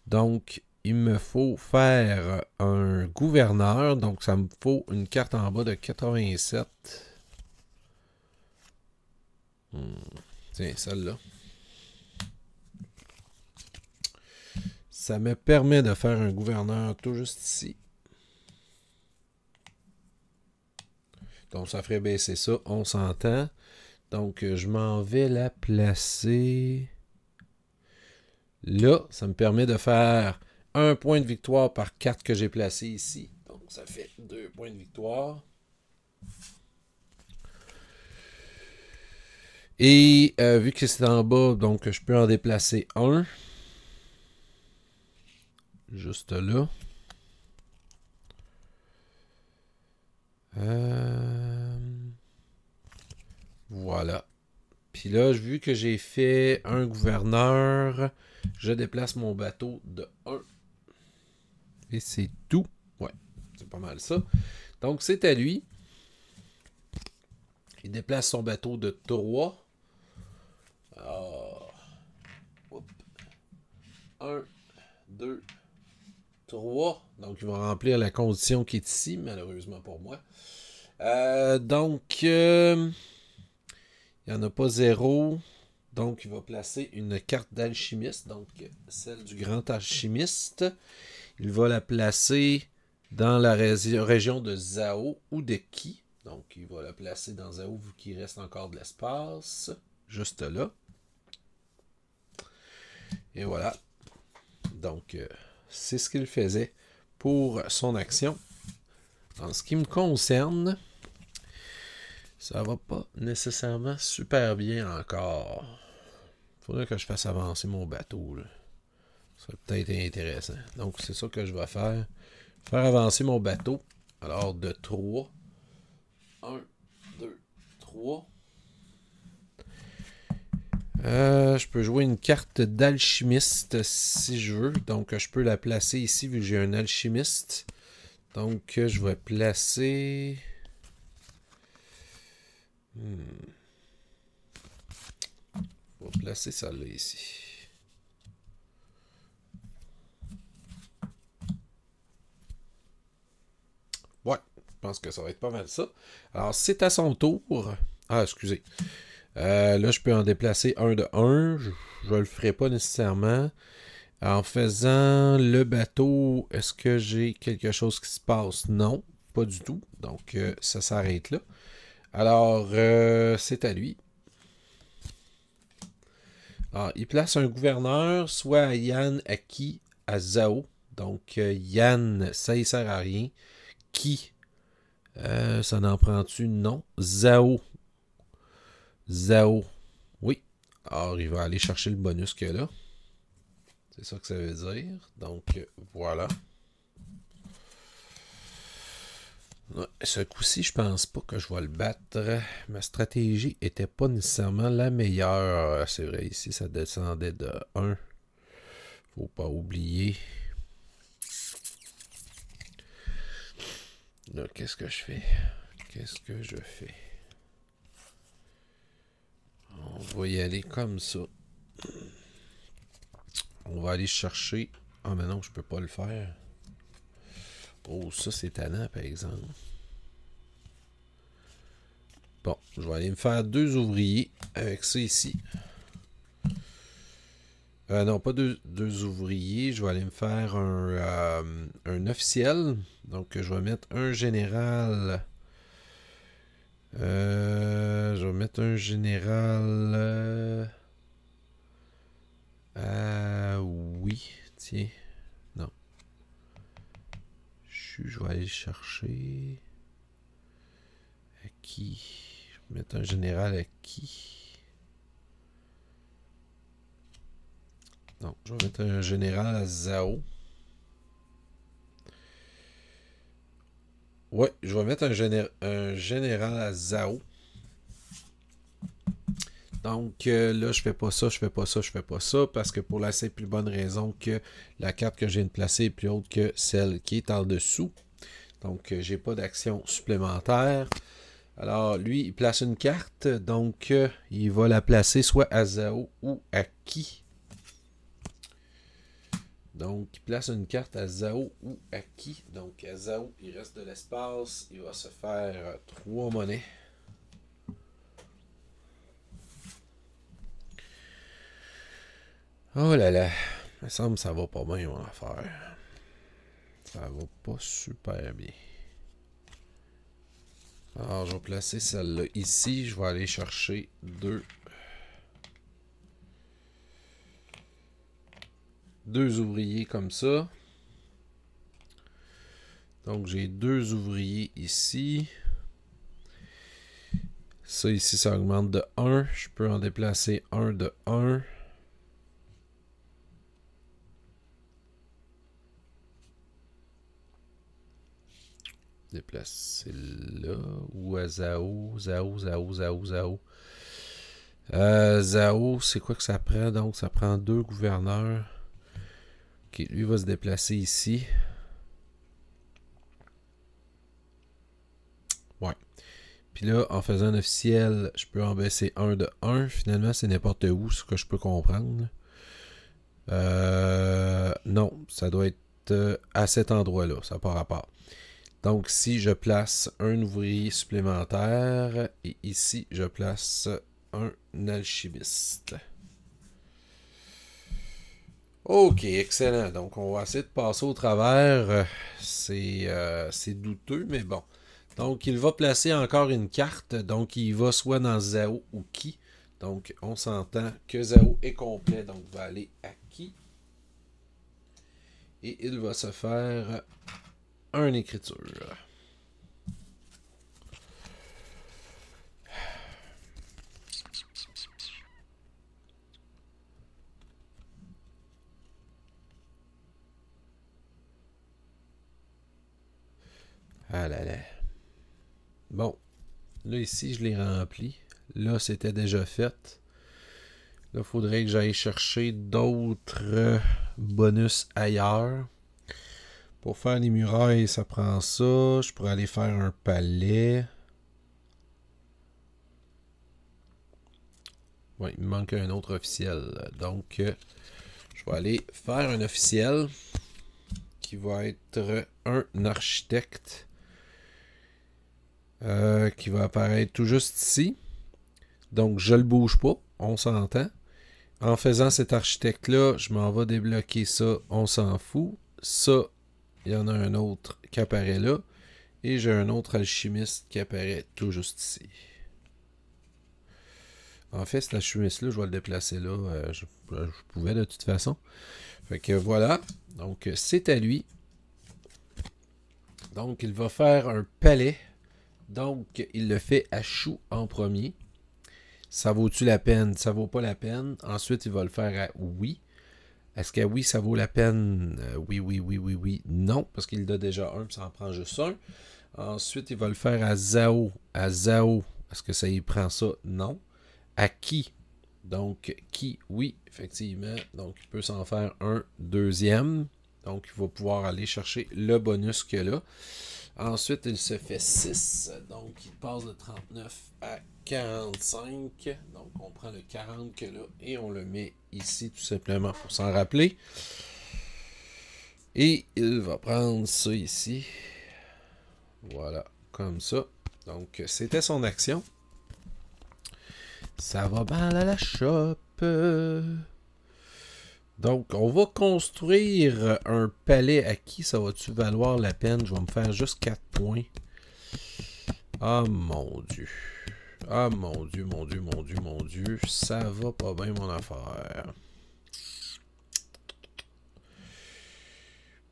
Speaker 1: Donc, il me faut faire un gouverneur. Donc, ça me faut une carte en bas de 87. Hmm. Tiens, celle-là. Ça me permet de faire un gouverneur tout juste ici. Donc, ça ferait baisser ça. On s'entend. Donc, euh, je m'en vais la placer. Là, ça me permet de faire un point de victoire par carte que j'ai placé ici. Donc, ça fait deux points de victoire. Et euh, vu que c'est en bas, donc je peux en déplacer un. Juste là. Euh... Voilà. Puis là, vu que j'ai fait un gouverneur, je déplace mon bateau de 1. Et c'est tout. Ouais, c'est pas mal ça. Donc, c'est à lui. Il déplace son bateau de 3. 1, 2, 3. Donc, il va remplir la condition qui est ici, malheureusement pour moi. Euh, donc, euh, il n'y en a pas zéro. Donc, il va placer une carte d'alchimiste, donc celle du grand alchimiste. Il va la placer dans la région de Zao ou de Ki. Donc, il va la placer dans Zao vu qu'il reste encore de l'espace. Juste là. Et voilà. Donc... Euh, c'est ce qu'il faisait pour son action. En ce qui me concerne, ça va pas nécessairement super bien encore. Faudrait que je fasse avancer mon bateau. Ça serait peut-être intéressant. Donc, c'est ça que je vais faire. Faire avancer mon bateau. Alors, de 3. 1, 2, 3. Euh, je peux jouer une carte d'alchimiste si je veux. Donc, je peux la placer ici vu que j'ai un alchimiste. Donc, euh, je vais placer... Je hmm. vais placer ça là ici. Ouais, je pense que ça va être pas mal ça. Alors, c'est à son tour. Ah, excusez. Euh, là, je peux en déplacer un de un. Je ne le ferai pas nécessairement. En faisant le bateau, est-ce que j'ai quelque chose qui se passe? Non, pas du tout. Donc, euh, ça s'arrête là. Alors, euh, c'est à lui. Ah, il place un gouverneur, soit à Yann, à qui, à Zao. Donc, Yann, ça ne sert à rien. Qui, ça n'en prend-tu? Non. Zao, Zao. Oui. Alors, il va aller chercher le bonus qu'il y là. C'est ça que ça veut dire. Donc, voilà. ce coup-ci, je pense pas que je vais le battre. Ma stratégie était pas nécessairement la meilleure. C'est vrai, ici, ça descendait de 1. Faut pas oublier. Là, qu'est-ce que je fais? Qu'est-ce que je fais? On va y aller comme ça. On va aller chercher... Ah oh, mais non, je peux pas le faire. Oh, ça c'est tannant par exemple. Bon, je vais aller me faire deux ouvriers avec ça ici. Euh, non, pas deux, ouvriers. Je vais aller me faire un, euh, un officiel. Donc, je vais mettre un général euh, je vais mettre un général. Ah oui, tiens. Non. Je vais aller chercher. À qui Je vais mettre un général à qui Non, je vais mettre un général à Zao. Oui, je vais mettre un, général à Zao. Donc euh, là, je fais pas ça, je fais pas ça, je fais pas ça, parce que pour la simple plus bonne raison que la carte que je viens de placer est plus haute que celle qui est en dessous. Donc, je euh, j'ai pas d'action supplémentaire. Alors, lui, il place une carte, donc euh, il va la placer soit à Zao ou à qui donc, il place une carte à Zao ou à qui. Donc, à Zao, il reste de l'espace. Il va se faire euh, trois monnaies. Oh là là. Il me semble que ça va pas bien, mon affaire. Ça va pas super bien. Alors, je vais placer celle-là ici. Je vais aller chercher deux deux ouvriers comme ça. Donc j'ai deux ouvriers ici. Ça ici, ça augmente de 1. Je peux en déplacer un de 1. Déplacer là. Ou à Zao. Zao, Zao, Zao, Zao. Euh, Zao, c'est quoi que ça prend? Donc, ça prend deux gouverneurs. Ok, lui va se déplacer ici. Ouais. Puis là, en faisant un officiel, je peux en baisser un de 1. Finalement, c'est n'importe où, ce que je peux comprendre. Euh, non, ça doit être euh, à cet endroit-là, ça part à part. Donc, si je place un ouvrier supplémentaire, et ici, je place un alchimiste. Ok, excellent. Donc, on va essayer de passer au travers. Euh, euh, c'est douteux, mais bon. Donc, il va placer encore une carte. Donc, il va soit dans Zao ou qui. Donc, on s'entend que Zao est complet. Donc, va aller à qui Et il va se faire une écriture. Ah là là. Bon. Là, ici, je l'ai rempli. Là, c'était déjà fait. Là, il faudrait que j'aille chercher d'autres bonus ailleurs. Pour faire les murailles, ça prend ça. Je pourrais aller faire un palais. Oui, il me manque un autre officiel. Donc, euh, je vais aller faire un officiel qui va être un architecte. Euh, qui va apparaître tout juste ici. Donc, je le bouge pas, on s'entend. En faisant cet architecte-là, je m'en vais débloquer ça, on s'en fout. Ça, il y en a un autre qui apparaît là. Et j'ai un autre alchimiste qui apparaît tout juste ici. En fait, cet alchimiste-là, je vais le déplacer là. Euh, je, euh, je, pouvais de toute façon. Fait que voilà. Donc, c'est à lui. Donc, il va faire un palais donc, il le fait à Chou en premier. Ça vaut-tu la peine? Ça vaut pas la peine. Ensuite, il va le faire à Oui. Est-ce qu'à oui, ça vaut la peine? oui, oui, oui, oui, oui. Non, parce qu'il a déjà un, puis ça en prend juste un. Ensuite, il va le faire à Zao. À Zao, est-ce que ça y prend ça? Non. À qui? Donc, qui? Oui, effectivement. Donc, il peut s'en faire un deuxième. Donc, il va pouvoir aller chercher le bonus que a là. Ensuite, il se fait 6. Donc, il passe de 39 à 45. Donc, on prend le 40 que là et on le met ici tout simplement pour s'en rappeler. Et il va prendre ça ici. Voilà, comme ça. Donc, c'était son action. Ça va mal à la chope. Donc, on va construire un palais à qui ça va-tu valoir la peine? Je vais me faire juste 4 points. Ah mon dieu. Ah mon dieu, mon dieu, mon dieu, mon dieu. Ça va pas bien mon affaire.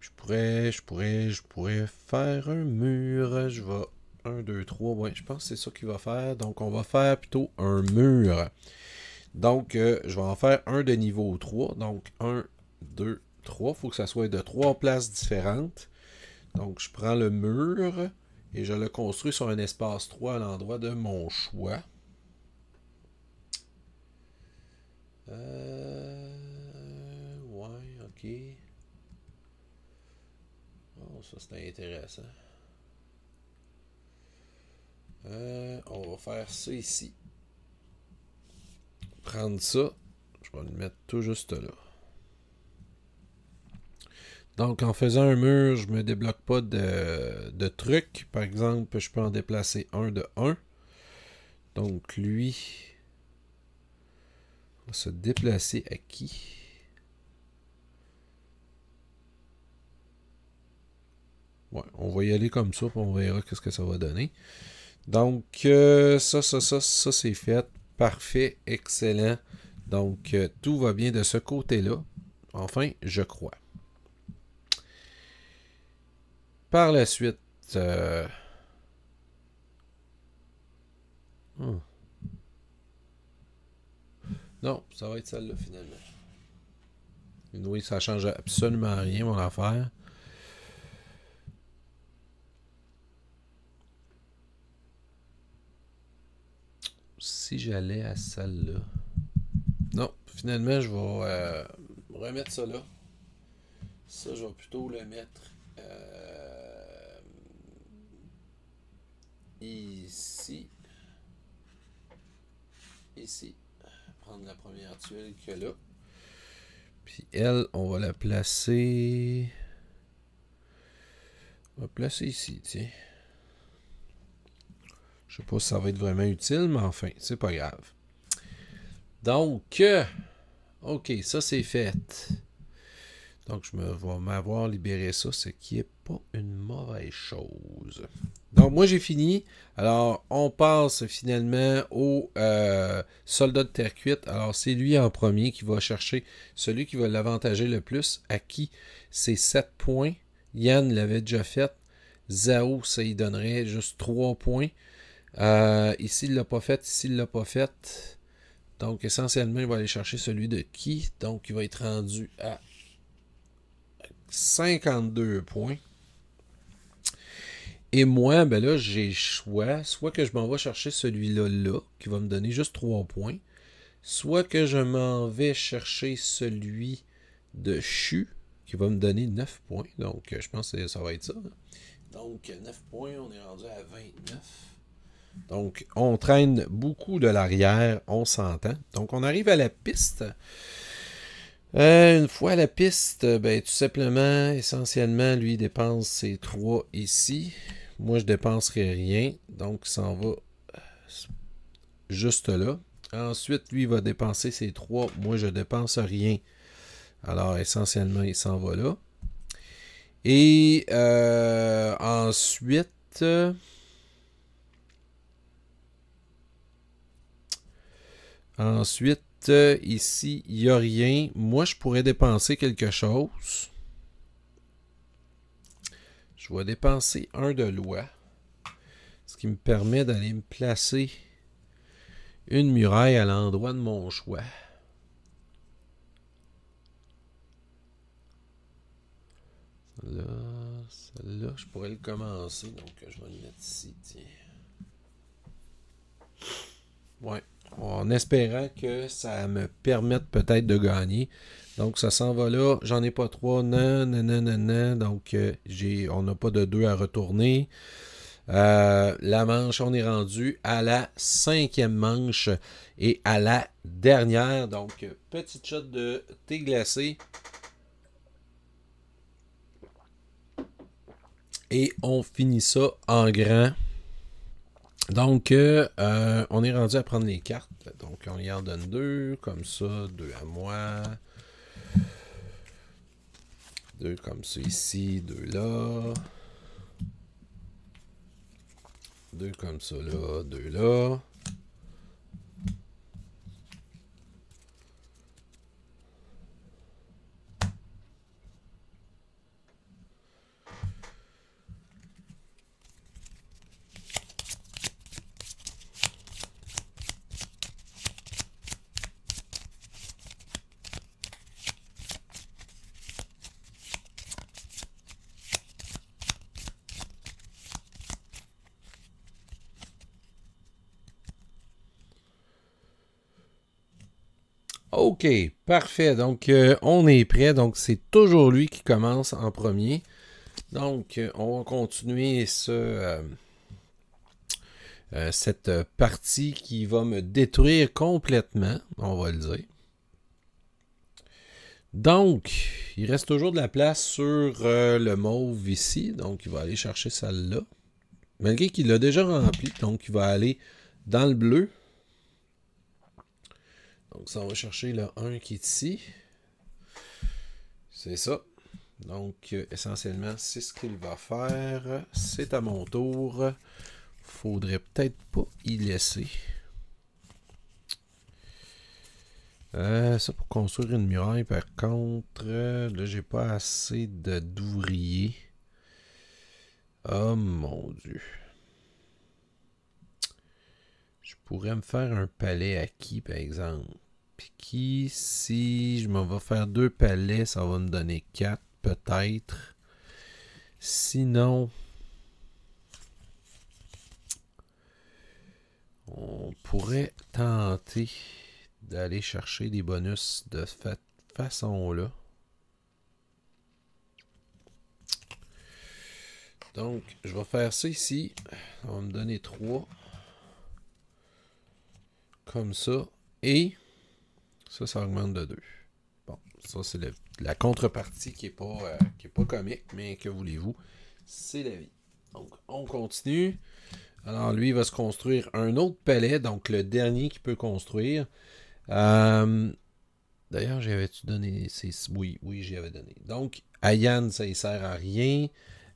Speaker 1: Je pourrais, je pourrais, je pourrais faire un mur. Je vais... 1, 2, 3. Ouais, je pense que c'est ça qu'il va faire. Donc, on va faire plutôt un mur. Donc, euh, je vais en faire un de niveau 3. Donc, 1, 2, 3. Il faut que ça soit de trois places différentes. Donc, je prends le mur et je le construis sur un espace 3 à l'endroit de mon choix. Euh, ouais, ok. Oh, ça c'est intéressant. Euh, on va faire ça ici prendre ça. Je vais le mettre tout juste là. Donc, en faisant un mur, je ne me débloque pas de, trucs. Par exemple, je peux en déplacer un de un. Donc, lui va se déplacer à qui Ouais, on va y aller comme ça, puis on verra ce que ça va donner. Donc, euh, ça, ça, ça, ça, c'est fait. Parfait, excellent. Donc, euh, tout va bien de ce côté-là. Enfin, je crois. Par la suite... Euh, hmm. Non, ça va être celle-là finalement. Oui, ça change absolument rien, mon affaire. si j'allais à celle-là. Non, finalement, je vais euh, remettre ça là. Ça, je vais plutôt le mettre euh, ici. Ici. Prendre la première tuile que là. Puis elle, on va la placer. On va placer ici, tiens. Je sais pas si ça va être vraiment utile, mais enfin, c'est pas grave. Donc, euh, ok, ça c'est fait. Donc, je me, vais m'avoir libéré ça, ce qui n'est pas une mauvaise chose. Donc, moi, j'ai fini. Alors, on passe finalement au euh, soldat de terre cuite. Alors, c'est lui en premier qui va chercher celui qui va l'avantager le plus. À qui c'est 7 points. Yann l'avait déjà fait. Zao, ça y donnerait juste 3 points ici, il ne l'a pas fait. Ici, il ne l'a pas fait. Donc, essentiellement, il va aller chercher celui de qui. Donc, il va être rendu à 52 points. Et moi, ben là, j'ai choix. Soit que je m'en vais chercher celui-là, là, qui va me donner juste 3 points. Soit que je m'en vais chercher celui de Chu, qui va me donner 9 points. Donc, je pense que ça va être ça. Hein. Donc, 9 points, on est rendu à 29. Donc, on traîne beaucoup de l'arrière, on s'entend. Donc, on arrive à la piste. Euh, une fois à la piste, ben, tout simplement, essentiellement, lui dépense ses trois ici. Moi, je ne dépenserai rien. Donc, il s'en va euh, juste là. Ensuite, lui va dépenser ses trois. Moi, je ne dépense rien. Alors, essentiellement, il s'en va là. Et euh, ensuite... Ensuite, euh, ici, il n'y a rien. Moi, je pourrais dépenser quelque chose. Je vais dépenser un de loi. Ce qui me permet d'aller me placer une muraille à l'endroit de mon choix. Là, celle-là, je pourrais le commencer. Donc, je vais le mettre ici. Tiens. Ouais en espérant que ça me permette peut-être de gagner. Donc, ça s'en va là. J'en ai pas trois. Non, non, non, non, non. Donc, euh, on n'a pas de deux à retourner. Euh, la manche, on est rendu à la cinquième manche et à la dernière. Donc, petite shot de thé glacé. Et on finit ça en grand. Donc, euh, euh, on est rendu à prendre les cartes. Donc, on y en donne deux, comme ça, deux à moi. Deux comme ça ici, deux là. Deux comme ça là, deux là. OK, parfait. Donc, euh, on est prêt. Donc, c'est toujours lui qui commence en premier. Donc, euh, on va continuer ce, euh, cette partie qui va me détruire complètement, on va le dire. Donc, il reste toujours de la place sur le mauve ici. Donc, il va aller chercher celle-là. Malgré qu'il l'a déjà rempli, donc il va aller dans le bleu. Donc ça, on va chercher le 1 qui est ici. C'est ça. Donc, euh, essentiellement, c'est ce qu'il va faire. C'est à mon tour. Faudrait peut-être pas y laisser. Euh, ça pour construire une muraille, par contre, euh, là, j'ai pas assez d'ouvriers. Oh mon dieu. Je pourrais me faire un palais à qui, par exemple? Puis qui, si je m'en vais faire deux palais, ça va me donner quatre, peut-être. Sinon, on pourrait tenter d'aller chercher des bonus de cette façon-là. Donc, je vais faire ça ici. On va me donner 3. Comme ça. Et ça, ça augmente de 2. Bon, ça, c'est la contrepartie qui n'est pas, euh, pas comique, mais que voulez-vous? C'est la vie. Donc, on continue. Alors, lui, il va se construire un autre palais, donc le dernier qu'il peut construire. Euh, d'ailleurs, j'avais-tu donné. Oui, oui, j'y avais donné. Donc, à Yann, ça ne sert à rien.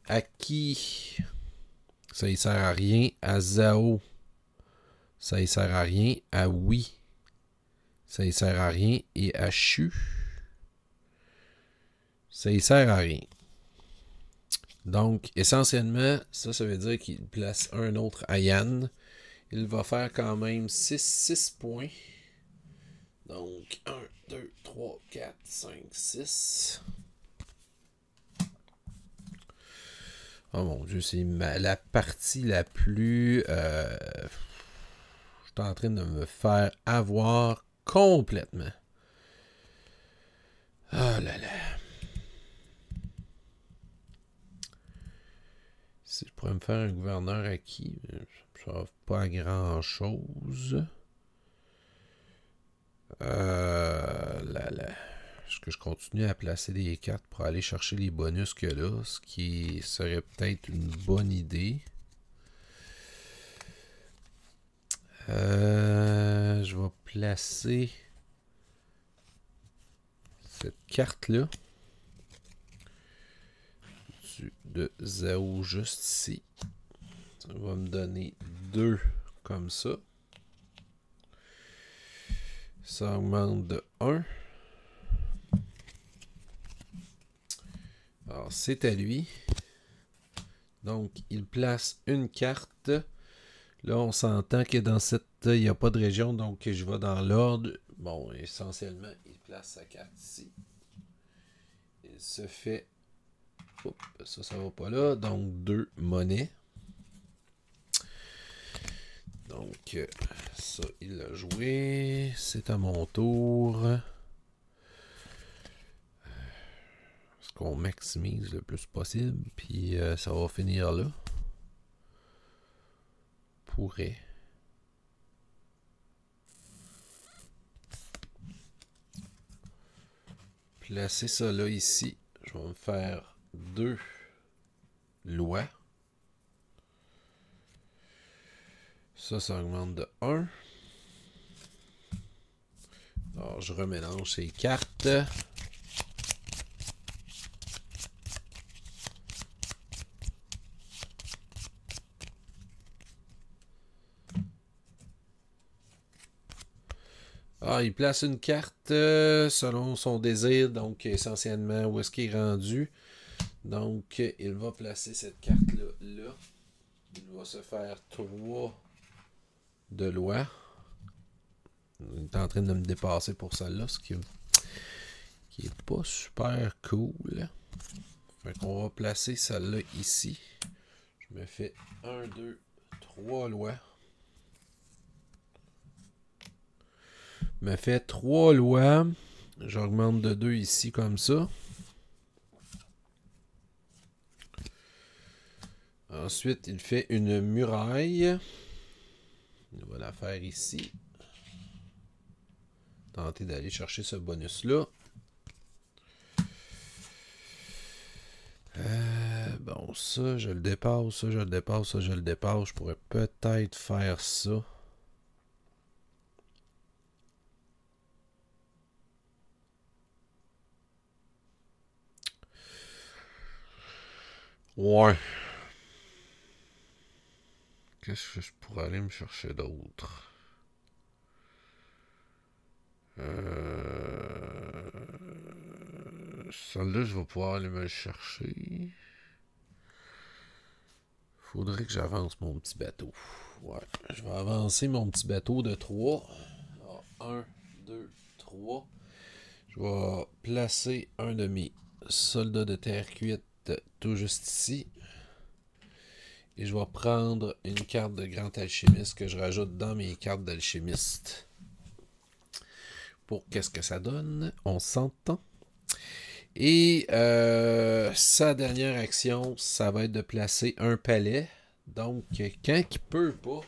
Speaker 1: À qui Ça ne sert à rien. À Zao, ça ne sert à rien à oui. Ça ne sert à rien et à chu. Ça y sert à rien. Donc, essentiellement, ça, ça veut dire qu'il place un autre à Yann. Il va faire quand même 6, 6 points. Donc, 1, 2, 3, 4, 5, 6. Oh mon dieu, c'est la partie la plus... Euh en train de me faire avoir complètement. Oh là là. Si je pourrais me faire un gouverneur acquis, ça euh, ne pas grand chose. Euh, là là. Est-ce que je continue à placer des cartes pour aller chercher les bonus que là? Ce qui serait peut-être une bonne idée. Euh, je vais placer cette carte-là de Zao juste ici. Ça va me donner deux comme ça. Ça augmente de 1. Alors, c'est à lui. Donc, il place une carte Là, on s'entend que dans cette. Il n'y a pas de région, donc je vais dans l'ordre. Bon, essentiellement, il place sa carte ici. Il se fait. Oups, ça, ça va pas là. Donc, deux monnaies. Donc, euh, ça, il l'a joué. C'est à mon tour. Est-ce euh, qu'on maximise le plus possible? Puis, euh, ça va finir là pourrait. Placer ça là ici. Je vais me faire deux lois. Ça, ça augmente de 1. Alors, je remélange ces cartes. Ah, il place une carte euh, selon son désir, donc essentiellement où est-ce qu'il est rendu. Donc, il va placer cette carte-là là. Il va se faire trois de loi. Il est en train de me dépasser pour celle-là, ce qui, n'est pas super cool. Fait va placer celle-là ici. Je me fais 1, 2, 3 lois. me fait trois lois. J'augmente de deux ici comme ça. Ensuite, il fait une muraille. On va la faire ici. Tenter d'aller chercher ce bonus-là. Euh, bon, ça, je le dépasse, ça, je le dépasse, ça, je le dépasse. Je pourrais peut-être faire ça. Ouais. Qu'est-ce que je pourrais aller me chercher d'autre? Euh... Celle-là, je vais pouvoir aller me le chercher. Faudrait que j'avance mon petit bateau. Ouais. Je vais avancer mon petit bateau de 3. 1, 2, 3. Je vais placer un de mes soldats de terre cuite tout juste ici. Et je vais prendre une carte de grand alchimiste que je rajoute dans mes cartes d'alchimiste. Pour qu'est-ce que ça donne, on s'entend. Et euh, sa dernière action, ça va être de placer un palais. Donc, quand il peut pas,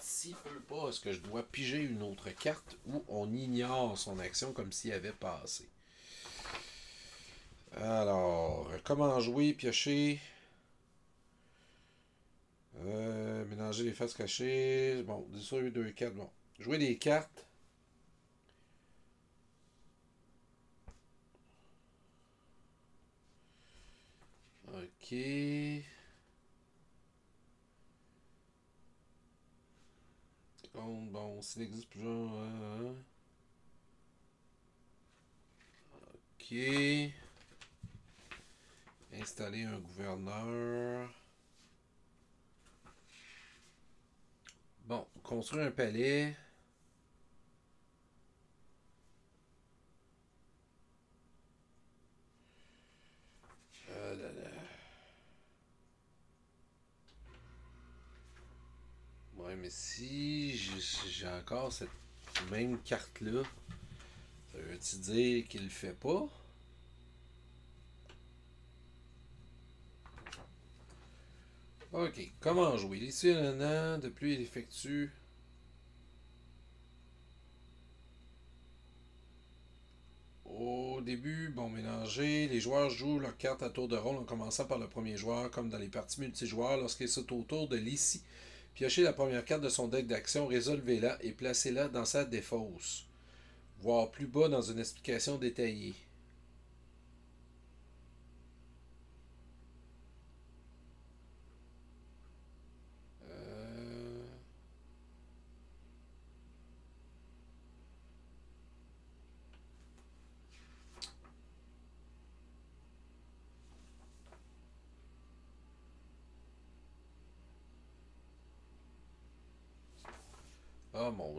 Speaker 1: s'il peut pas, est-ce que je dois piger une autre carte ou on ignore son action comme s'il avait passé? Alors, comment jouer, piocher. Euh, mélanger les faces cachées. Bon, 10 sur 8, 2, 4. Bon. Jouer des cartes. Ok. Bon, bon, s'il existe plusieurs. Hein, hein, hein. Ok. Installer un gouverneur. Bon, construire un palais. Euh, ouais, mais si j'ai encore cette même carte-là, ça veut-tu dire qu'il le fait pas? Ok, comment jouer Ici, un an, de plus, il effectue Au début, bon mélanger, les joueurs jouent leurs cartes à tour de rôle en commençant par le premier joueur, comme dans les parties multijoueurs, lorsqu'ils sont au tour de l'ICI. Piochez la première carte de son deck d'action, résolvez-la et placez-la dans sa défausse. Voir plus bas dans une explication détaillée.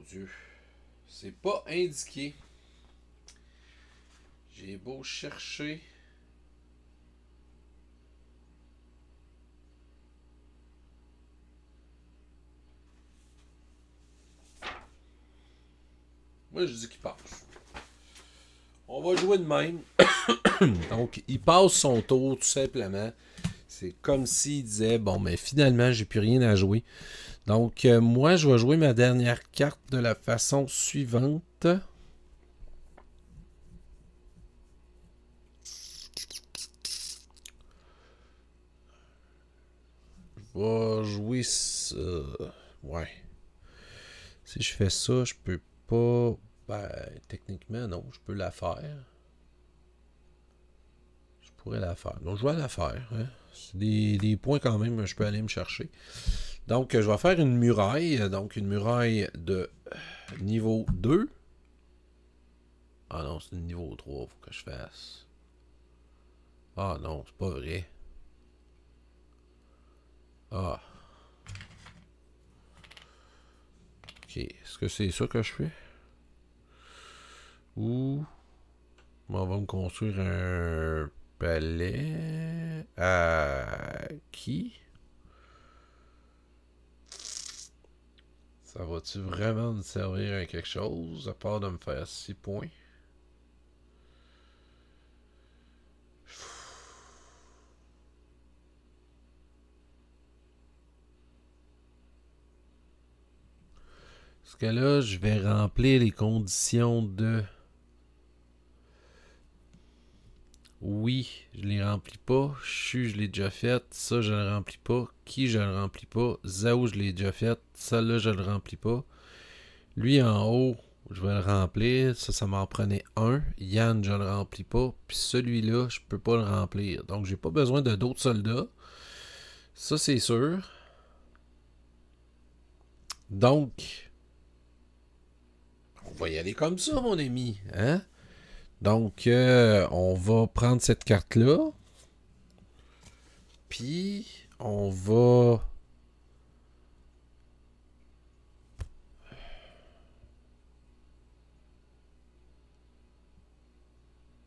Speaker 1: Dieu. C'est pas indiqué. J'ai beau chercher. Moi, je dis qu'il passe. On va jouer de même. Donc, il passe son tour tout simplement. C'est comme s'il disait Bon, mais finalement, j'ai plus rien à jouer. Donc, euh, moi, je vais jouer ma dernière carte de la façon suivante. Je vais jouer ça. Ouais. Si je fais ça, je peux pas. Ben, techniquement, non, je peux la faire la faire. Donc, je vais la faire. Hein. C'est des, points quand même je peux aller me chercher. Donc, je vais faire une muraille. Donc, une muraille de niveau 2. Ah non, c'est niveau 3, faut que je fasse. Ah non, c'est pas vrai. Ah. Ok, est-ce que c'est ça que je fais? Ou... On va me construire un palais à qui? Ça va-tu vraiment me servir à quelque chose à part de me faire 6 points? Parce que là, je vais remplir les conditions de... oui, je les remplis pas. Chu, je l'ai déjà fait. Ça, je le remplis pas. Qui, je le remplis pas. Zao, je l'ai déjà fait. Ça, là, je le remplis pas. Lui, en haut, je vais le remplir. Ça, ça m'en prenait un. Yann, je le remplis pas. Puis celui-là, je ne peux pas le remplir. Donc, j'ai pas besoin de d'autres soldats. Ça, c'est sûr. Donc, on va y aller comme ça, mon ami. Hein? Donc, euh, on va prendre cette carte-là. Puis, on va...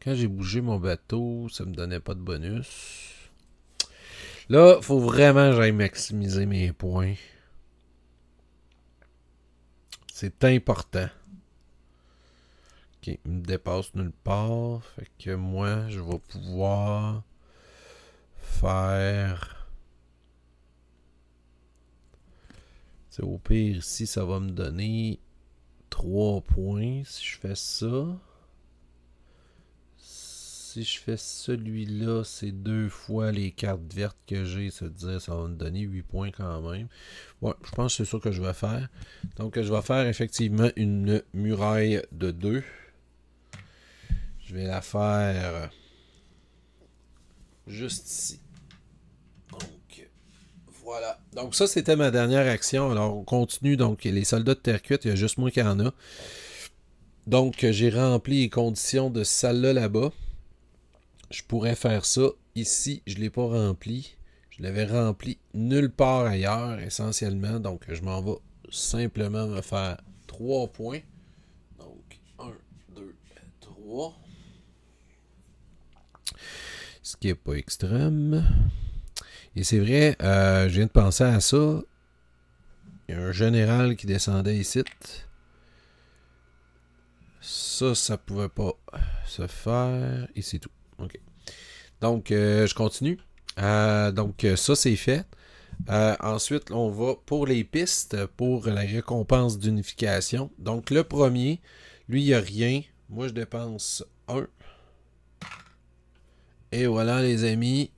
Speaker 1: Quand j'ai bougé mon bateau, ça me donnait pas de bonus. Là, faut vraiment que j'aille maximiser mes points. C'est important me dépasse nulle part. Fait que moi, je vais pouvoir faire... c'est au pire, ici, ça va me donner 3 points si je fais ça. Si je fais celui-là, c'est deux fois les cartes vertes que j'ai. dire ça va me donner 8 points quand même. Ouais, je pense que c'est ça que je vais faire. Donc, je vais faire effectivement une muraille de 2. Je vais la faire euh, juste ici. Donc, voilà. Donc, ça, c'était ma dernière action. Alors, on continue. Donc, les soldats de terre cuite, il y a juste moi qui en a. Donc, j'ai rempli les conditions de salle-là là-bas. Je pourrais faire ça. Ici, je ne l'ai pas rempli. Je l'avais rempli nulle part ailleurs, essentiellement. Donc, je m'en vais simplement me faire trois points. Donc, un, deux, trois. Ce qui n'est pas extrême. Et c'est vrai, euh, je viens de penser à ça. Il y a un général qui descendait ici. Ça, ça pouvait pas se faire. Et c'est tout. OK. Donc, euh, je continue. Euh, donc, ça, c'est fait. ensuite, on va pour les pistes, pour la récompense d'unification. Donc, le premier, lui, il n'y a rien. Moi, je dépense 1. Et voilà les amis,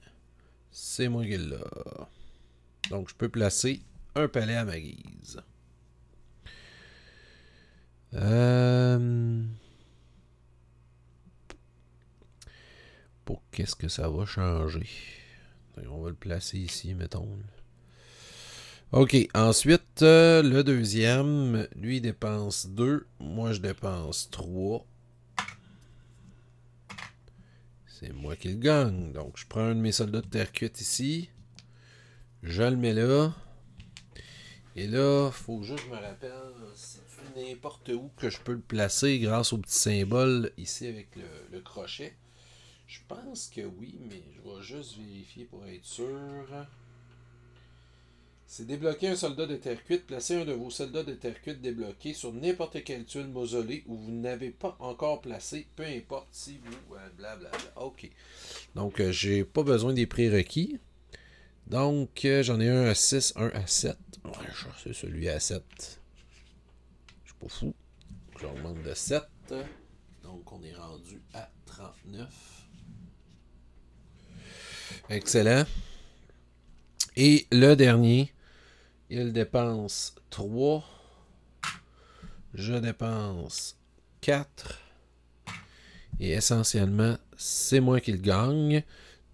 Speaker 1: c'est moi qui là. Donc je peux placer un palais à ma guise. Euh, pour qu'est-ce que ça va changer? On va le placer ici, mettons. OK, ensuite, euh, le deuxième, lui dépense 2, moi je dépense 3. C'est moi qui le gagne. Donc, je prends un de mes soldats de terre cuite ici. Je le mets là. Et là, faut juste me rappelle, c'est n'importe où que je peux le placer grâce au petit symbole ici avec le, le crochet. Je pense que oui, mais je vais juste vérifier pour être sûr. C'est débloquer un soldat de terre cuite. Placez un de vos soldats de terre cuite débloqué sur n'importe quelle tuile mausolée où vous n'avez pas encore placé, peu importe si vous. Euh, blablabla. OK. Donc, euh, j'ai pas besoin des prérequis. Donc, euh, j'en ai un à 6, un à 7. Ouais, c'est celui à 7. Je suis pas fou. Je de 7. Donc, on est rendu à 39. Excellent. Et le dernier, il dépense 3. Je dépense 4. Et essentiellement, c'est moi qui le gagne.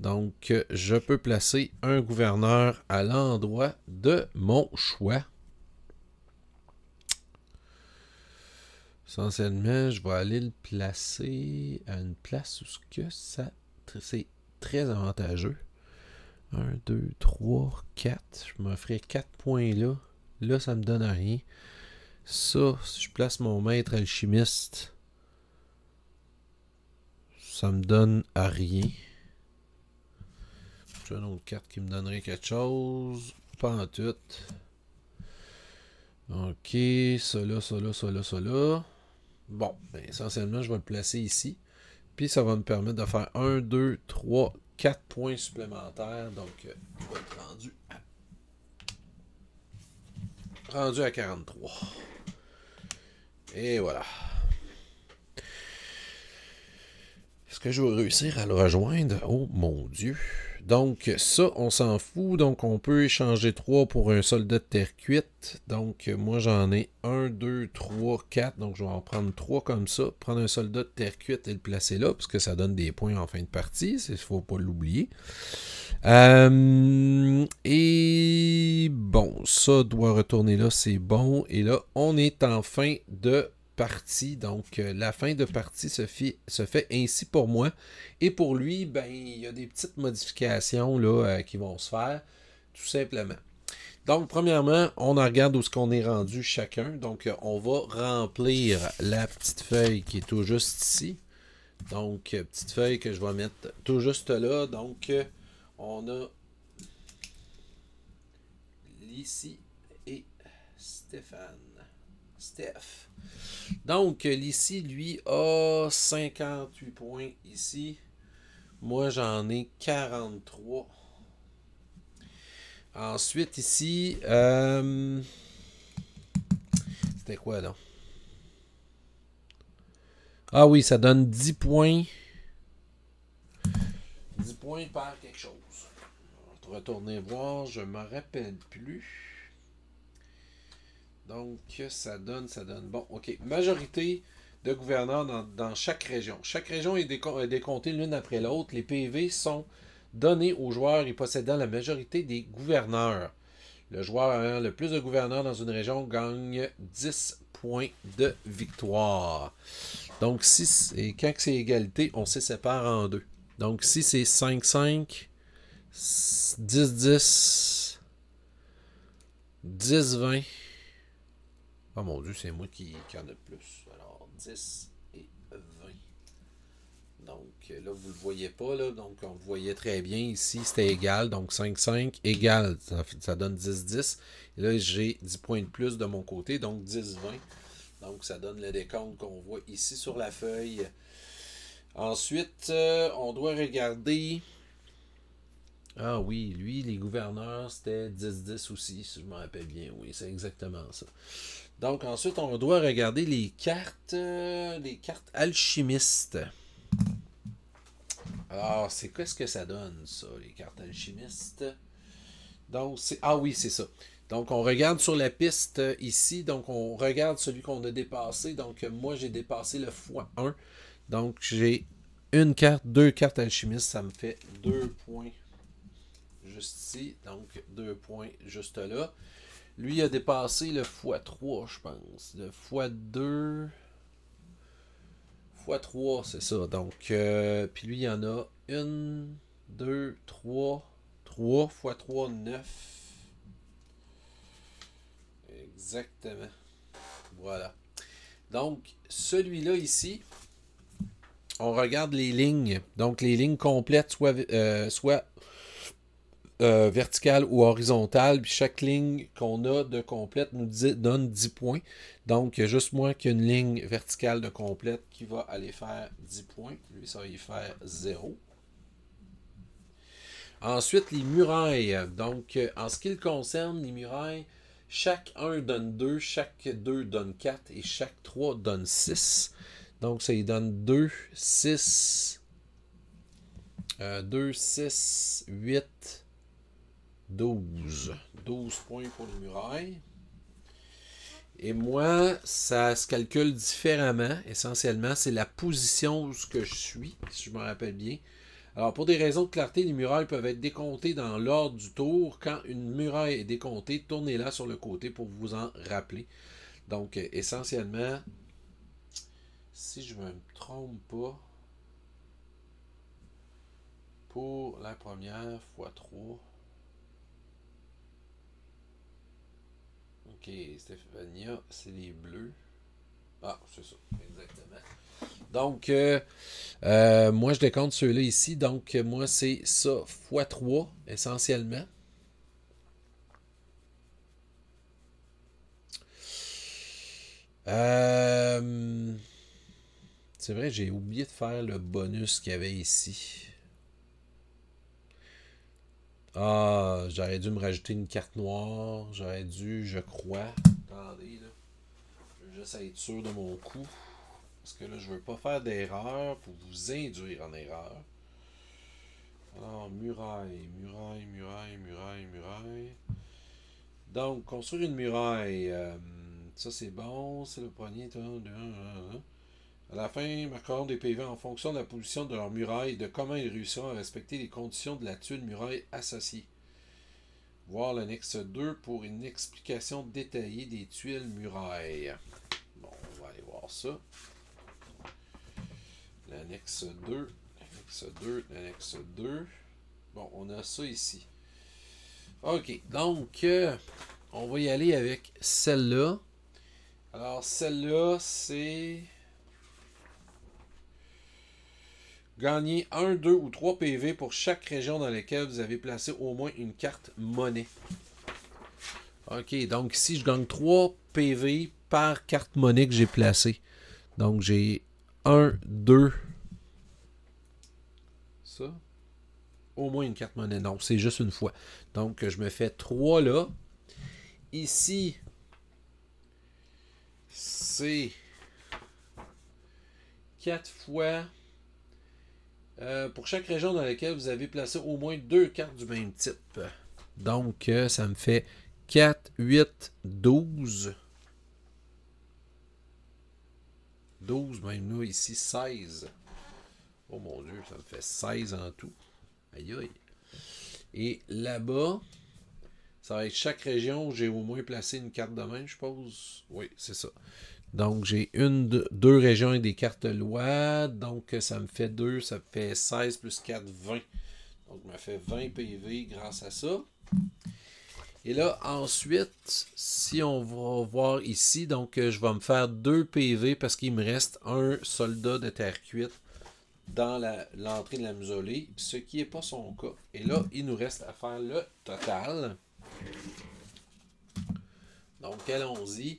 Speaker 1: Donc, je peux placer un gouverneur à l'endroit de mon choix. Essentiellement, je vais aller le placer à une place où c'est très avantageux. 1, 2, 3, 4. Je me ferai 4 points là. Là, ça ne me donne à rien. Ça, si je place mon maître alchimiste, ça me donne à rien. J'ai une autre carte qui me donnerait quelque chose. Pas en tout. Ok, cela là, ça là, ça Bon, ben, essentiellement, je vais le placer ici. Puis ça va me permettre de faire 1, 2, 3, 4 points supplémentaires. Donc, il euh, va être rendu à, rendu à 43. Et voilà. Est-ce que je vais réussir à le rejoindre? Oh mon Dieu! Donc ça, on s'en fout. Donc on peut échanger 3 pour un soldat de terre cuite. Donc moi j'en ai 1, 2, 3, 4. Donc je vais en prendre 3 comme ça. Prendre un soldat de terre cuite et le placer là, parce que ça donne des points en fin de partie. Il ne faut pas l'oublier. Euh, et bon, ça doit retourner là, c'est bon. Et là, on est en fin de partie. Donc, euh, la fin de partie se, fait ainsi pour moi. Et pour lui, ben, il y a des petites modifications là, euh, qui vont se faire, tout simplement. Donc, premièrement, on regarde où est ce qu'on est rendu chacun. Donc, euh, on va remplir la petite feuille qui est tout juste ici. Donc, petite feuille que je vais mettre tout juste là. Donc, on a ici et Stéphane. Steph. Donc, l'ici, lui, a 58 points ici. Moi, j'en ai 43. Ensuite, ici, euh, c'était quoi, là? Ah oui, ça donne 10 points. 10 points par quelque chose. On Retourner voir, je ne me rappelle plus. Donc, ça donne, ça donne. Bon, OK. Majorité de gouverneurs dans, chaque région. Chaque région est décomptée l'une après l'autre. Les PV sont donnés aux joueurs et possédant la majorité des gouverneurs. Le joueur ayant le plus de gouverneurs dans une région gagne 10 points de victoire. Donc, si et quand c'est égalité, on se sépare en deux. Donc, si c'est 5-5, 10-10, 10-20, Oh mon dieu, c'est moi qui, en a plus. Alors, 10 et 20. Donc euh, là, vous ne le voyez pas, là, donc on le voyait très bien ici, c'était égal, donc 5, 5 égal, ça, donne 10, 10. Et là, j'ai 10 points de plus de mon côté, donc 10, 20. Donc ça donne le décompte qu'on voit ici sur la feuille. Ensuite, euh, on doit regarder... Ah oui, lui, les gouverneurs, c'était 10-10 aussi, si je me rappelle bien. Oui, c'est exactement ça. Donc ensuite, on doit regarder les cartes, euh, les cartes alchimistes. Alors, ah, c'est qu'est-ce que ça donne, ça, les cartes alchimistes? Donc, c'est... Ah oui, c'est ça. Donc, on regarde sur la piste euh, ici. Donc, on regarde celui qu'on a dépassé. Donc, euh, moi, j'ai dépassé le x1. Donc, j'ai une carte, deux cartes alchimistes. Ça me fait deux points juste ici. Donc, deux points juste là. Lui a dépassé le x3, je pense. Le x2. x3, c'est ça. Donc, euh, puis lui, il y en a 1, 2, 3. 3 x 3, 9. Exactement. Voilà. Donc, celui-là ici, on regarde les lignes. Donc, les lignes complètes, soit, euh, soit euh, verticale ou horizontale. chaque ligne qu'on a de complète nous dit, donne 10 points. Donc, il y a juste moins qu'une ligne verticale de complète qui va aller faire 10 points. Lui, ça va y faire 0. Ensuite, les murailles. Donc, euh, en ce qui le concerne, les murailles, chaque 1 donne 2, chaque 2 donne 4 et chaque 3 donne 6. Donc, ça y donne 2, 6, 2, 6, 8, 12. 12 points pour les murailles. Et moi, ça se calcule différemment. Essentiellement, c'est la position où ce que je suis, si je me rappelle bien. Alors, pour des raisons de clarté, les murailles peuvent être décomptées dans l'ordre du tour. Quand une muraille est décomptée, tournez-la sur le côté pour vous en rappeler. Donc, essentiellement, si je ne me trompe pas, pour la première fois 3, c'est les bleus. Ah, c'est ça, exactement. Donc, euh, euh, moi, je décompte ceux-là ici. Donc, moi, c'est ça x3 essentiellement. Euh, c'est vrai, j'ai oublié de faire le bonus qu'il y avait ici. Ah, j'aurais dû me rajouter une carte noire. J'aurais dû, je crois. Attendez, là. Je vais sûr de mon coup. Parce que là, je veux pas faire d'erreur pour vous induire en erreur. Alors, muraille, muraille, muraille, muraille, muraille. Donc, construire une muraille. Euh, ça, c'est bon. C'est le poignet. À la fin, marqueront des PV en fonction de la position de leur muraille et de comment ils réussiront à respecter les conditions de la tuile muraille associée. Voir l'annexe 2 pour une explication détaillée des tuiles murailles. Bon, on va aller voir ça. L'annexe 2, l'annexe 2, l'annexe 2. Bon, on a ça ici. OK, donc euh, on va y aller avec celle-là. Alors, celle-là, c'est Gagnez 1, 2 ou 3 PV pour chaque région dans laquelle vous avez placé au moins une carte monnaie. OK, donc ici, je gagne 3 PV par carte monnaie que j'ai placée. Donc, j'ai 1, 2... Ça? Au moins une carte monnaie. Non, c'est juste une fois. Donc, je me fais 3 là. Ici, c'est 4 fois... Euh, pour chaque région dans laquelle vous avez placé au moins deux cartes du même type. Donc, euh, ça me fait 4, 8, 12. 12, même nous ici, 16. Oh mon Dieu, ça me fait 16 en tout. Aïe aïe. Et là-bas, ça va être chaque région, où j'ai au moins placé une carte de main, je suppose. Oui, c'est ça. Donc, j'ai une, deux régions et des cartes lois. Donc, ça me fait 2, ça me fait 16 plus 4, 20. Donc, je me fait 20 PV grâce à ça. Et là, ensuite, si on va voir ici, donc euh, je vais me faire 2 PV parce qu'il me reste un soldat de terre cuite dans l'entrée de la musolée. ce qui n'est pas son cas. Et là, il nous reste à faire le total. Donc, allons-y.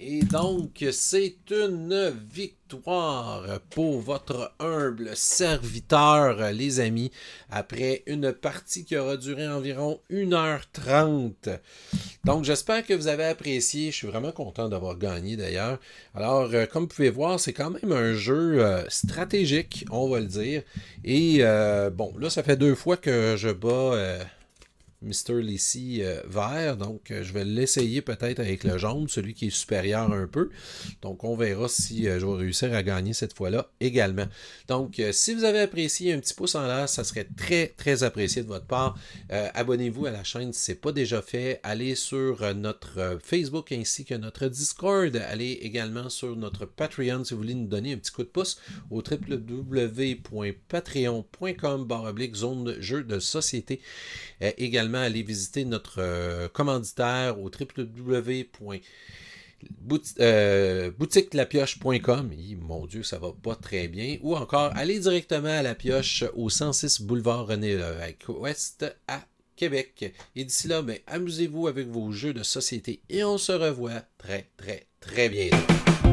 Speaker 1: Et donc, c'est une victoire pour votre humble serviteur, les amis, après une partie qui aura duré environ 1h30. Donc, j'espère que vous avez apprécié. Je suis vraiment content d'avoir gagné d'ailleurs. Alors, euh, comme vous pouvez voir, c'est quand même un jeu euh, stratégique, on va le dire. Et euh, bon, là, ça fait deux fois que je bats... Mr. Lissy euh, vert. Donc, euh, je vais l'essayer peut-être avec le jaune, celui qui est supérieur un peu. Donc, on verra si euh, je vais réussir à gagner cette fois-là également. Donc, si vous avez apprécié un petit pouce en l'air, ça serait très, très apprécié de votre part. Abonnez-vous à la chaîne si ce n'est pas déjà fait. Allez sur notre Facebook ainsi que notre Discord. Allez également sur notre Patreon si vous voulez nous donner un petit coup de pouce au www.patreon.com zone de jeu de société. également, allez aller visiter notre euh, commanditaire au www.boutiquelapioche.com. Euh, mon Dieu, ça va pas très bien. Ou encore, aller directement à La Pioche au 106 boulevard René Lévesque Ouest à Québec. Et d'ici là, ben, amusez-vous avec vos jeux de société et on se revoit très, très, très bientôt.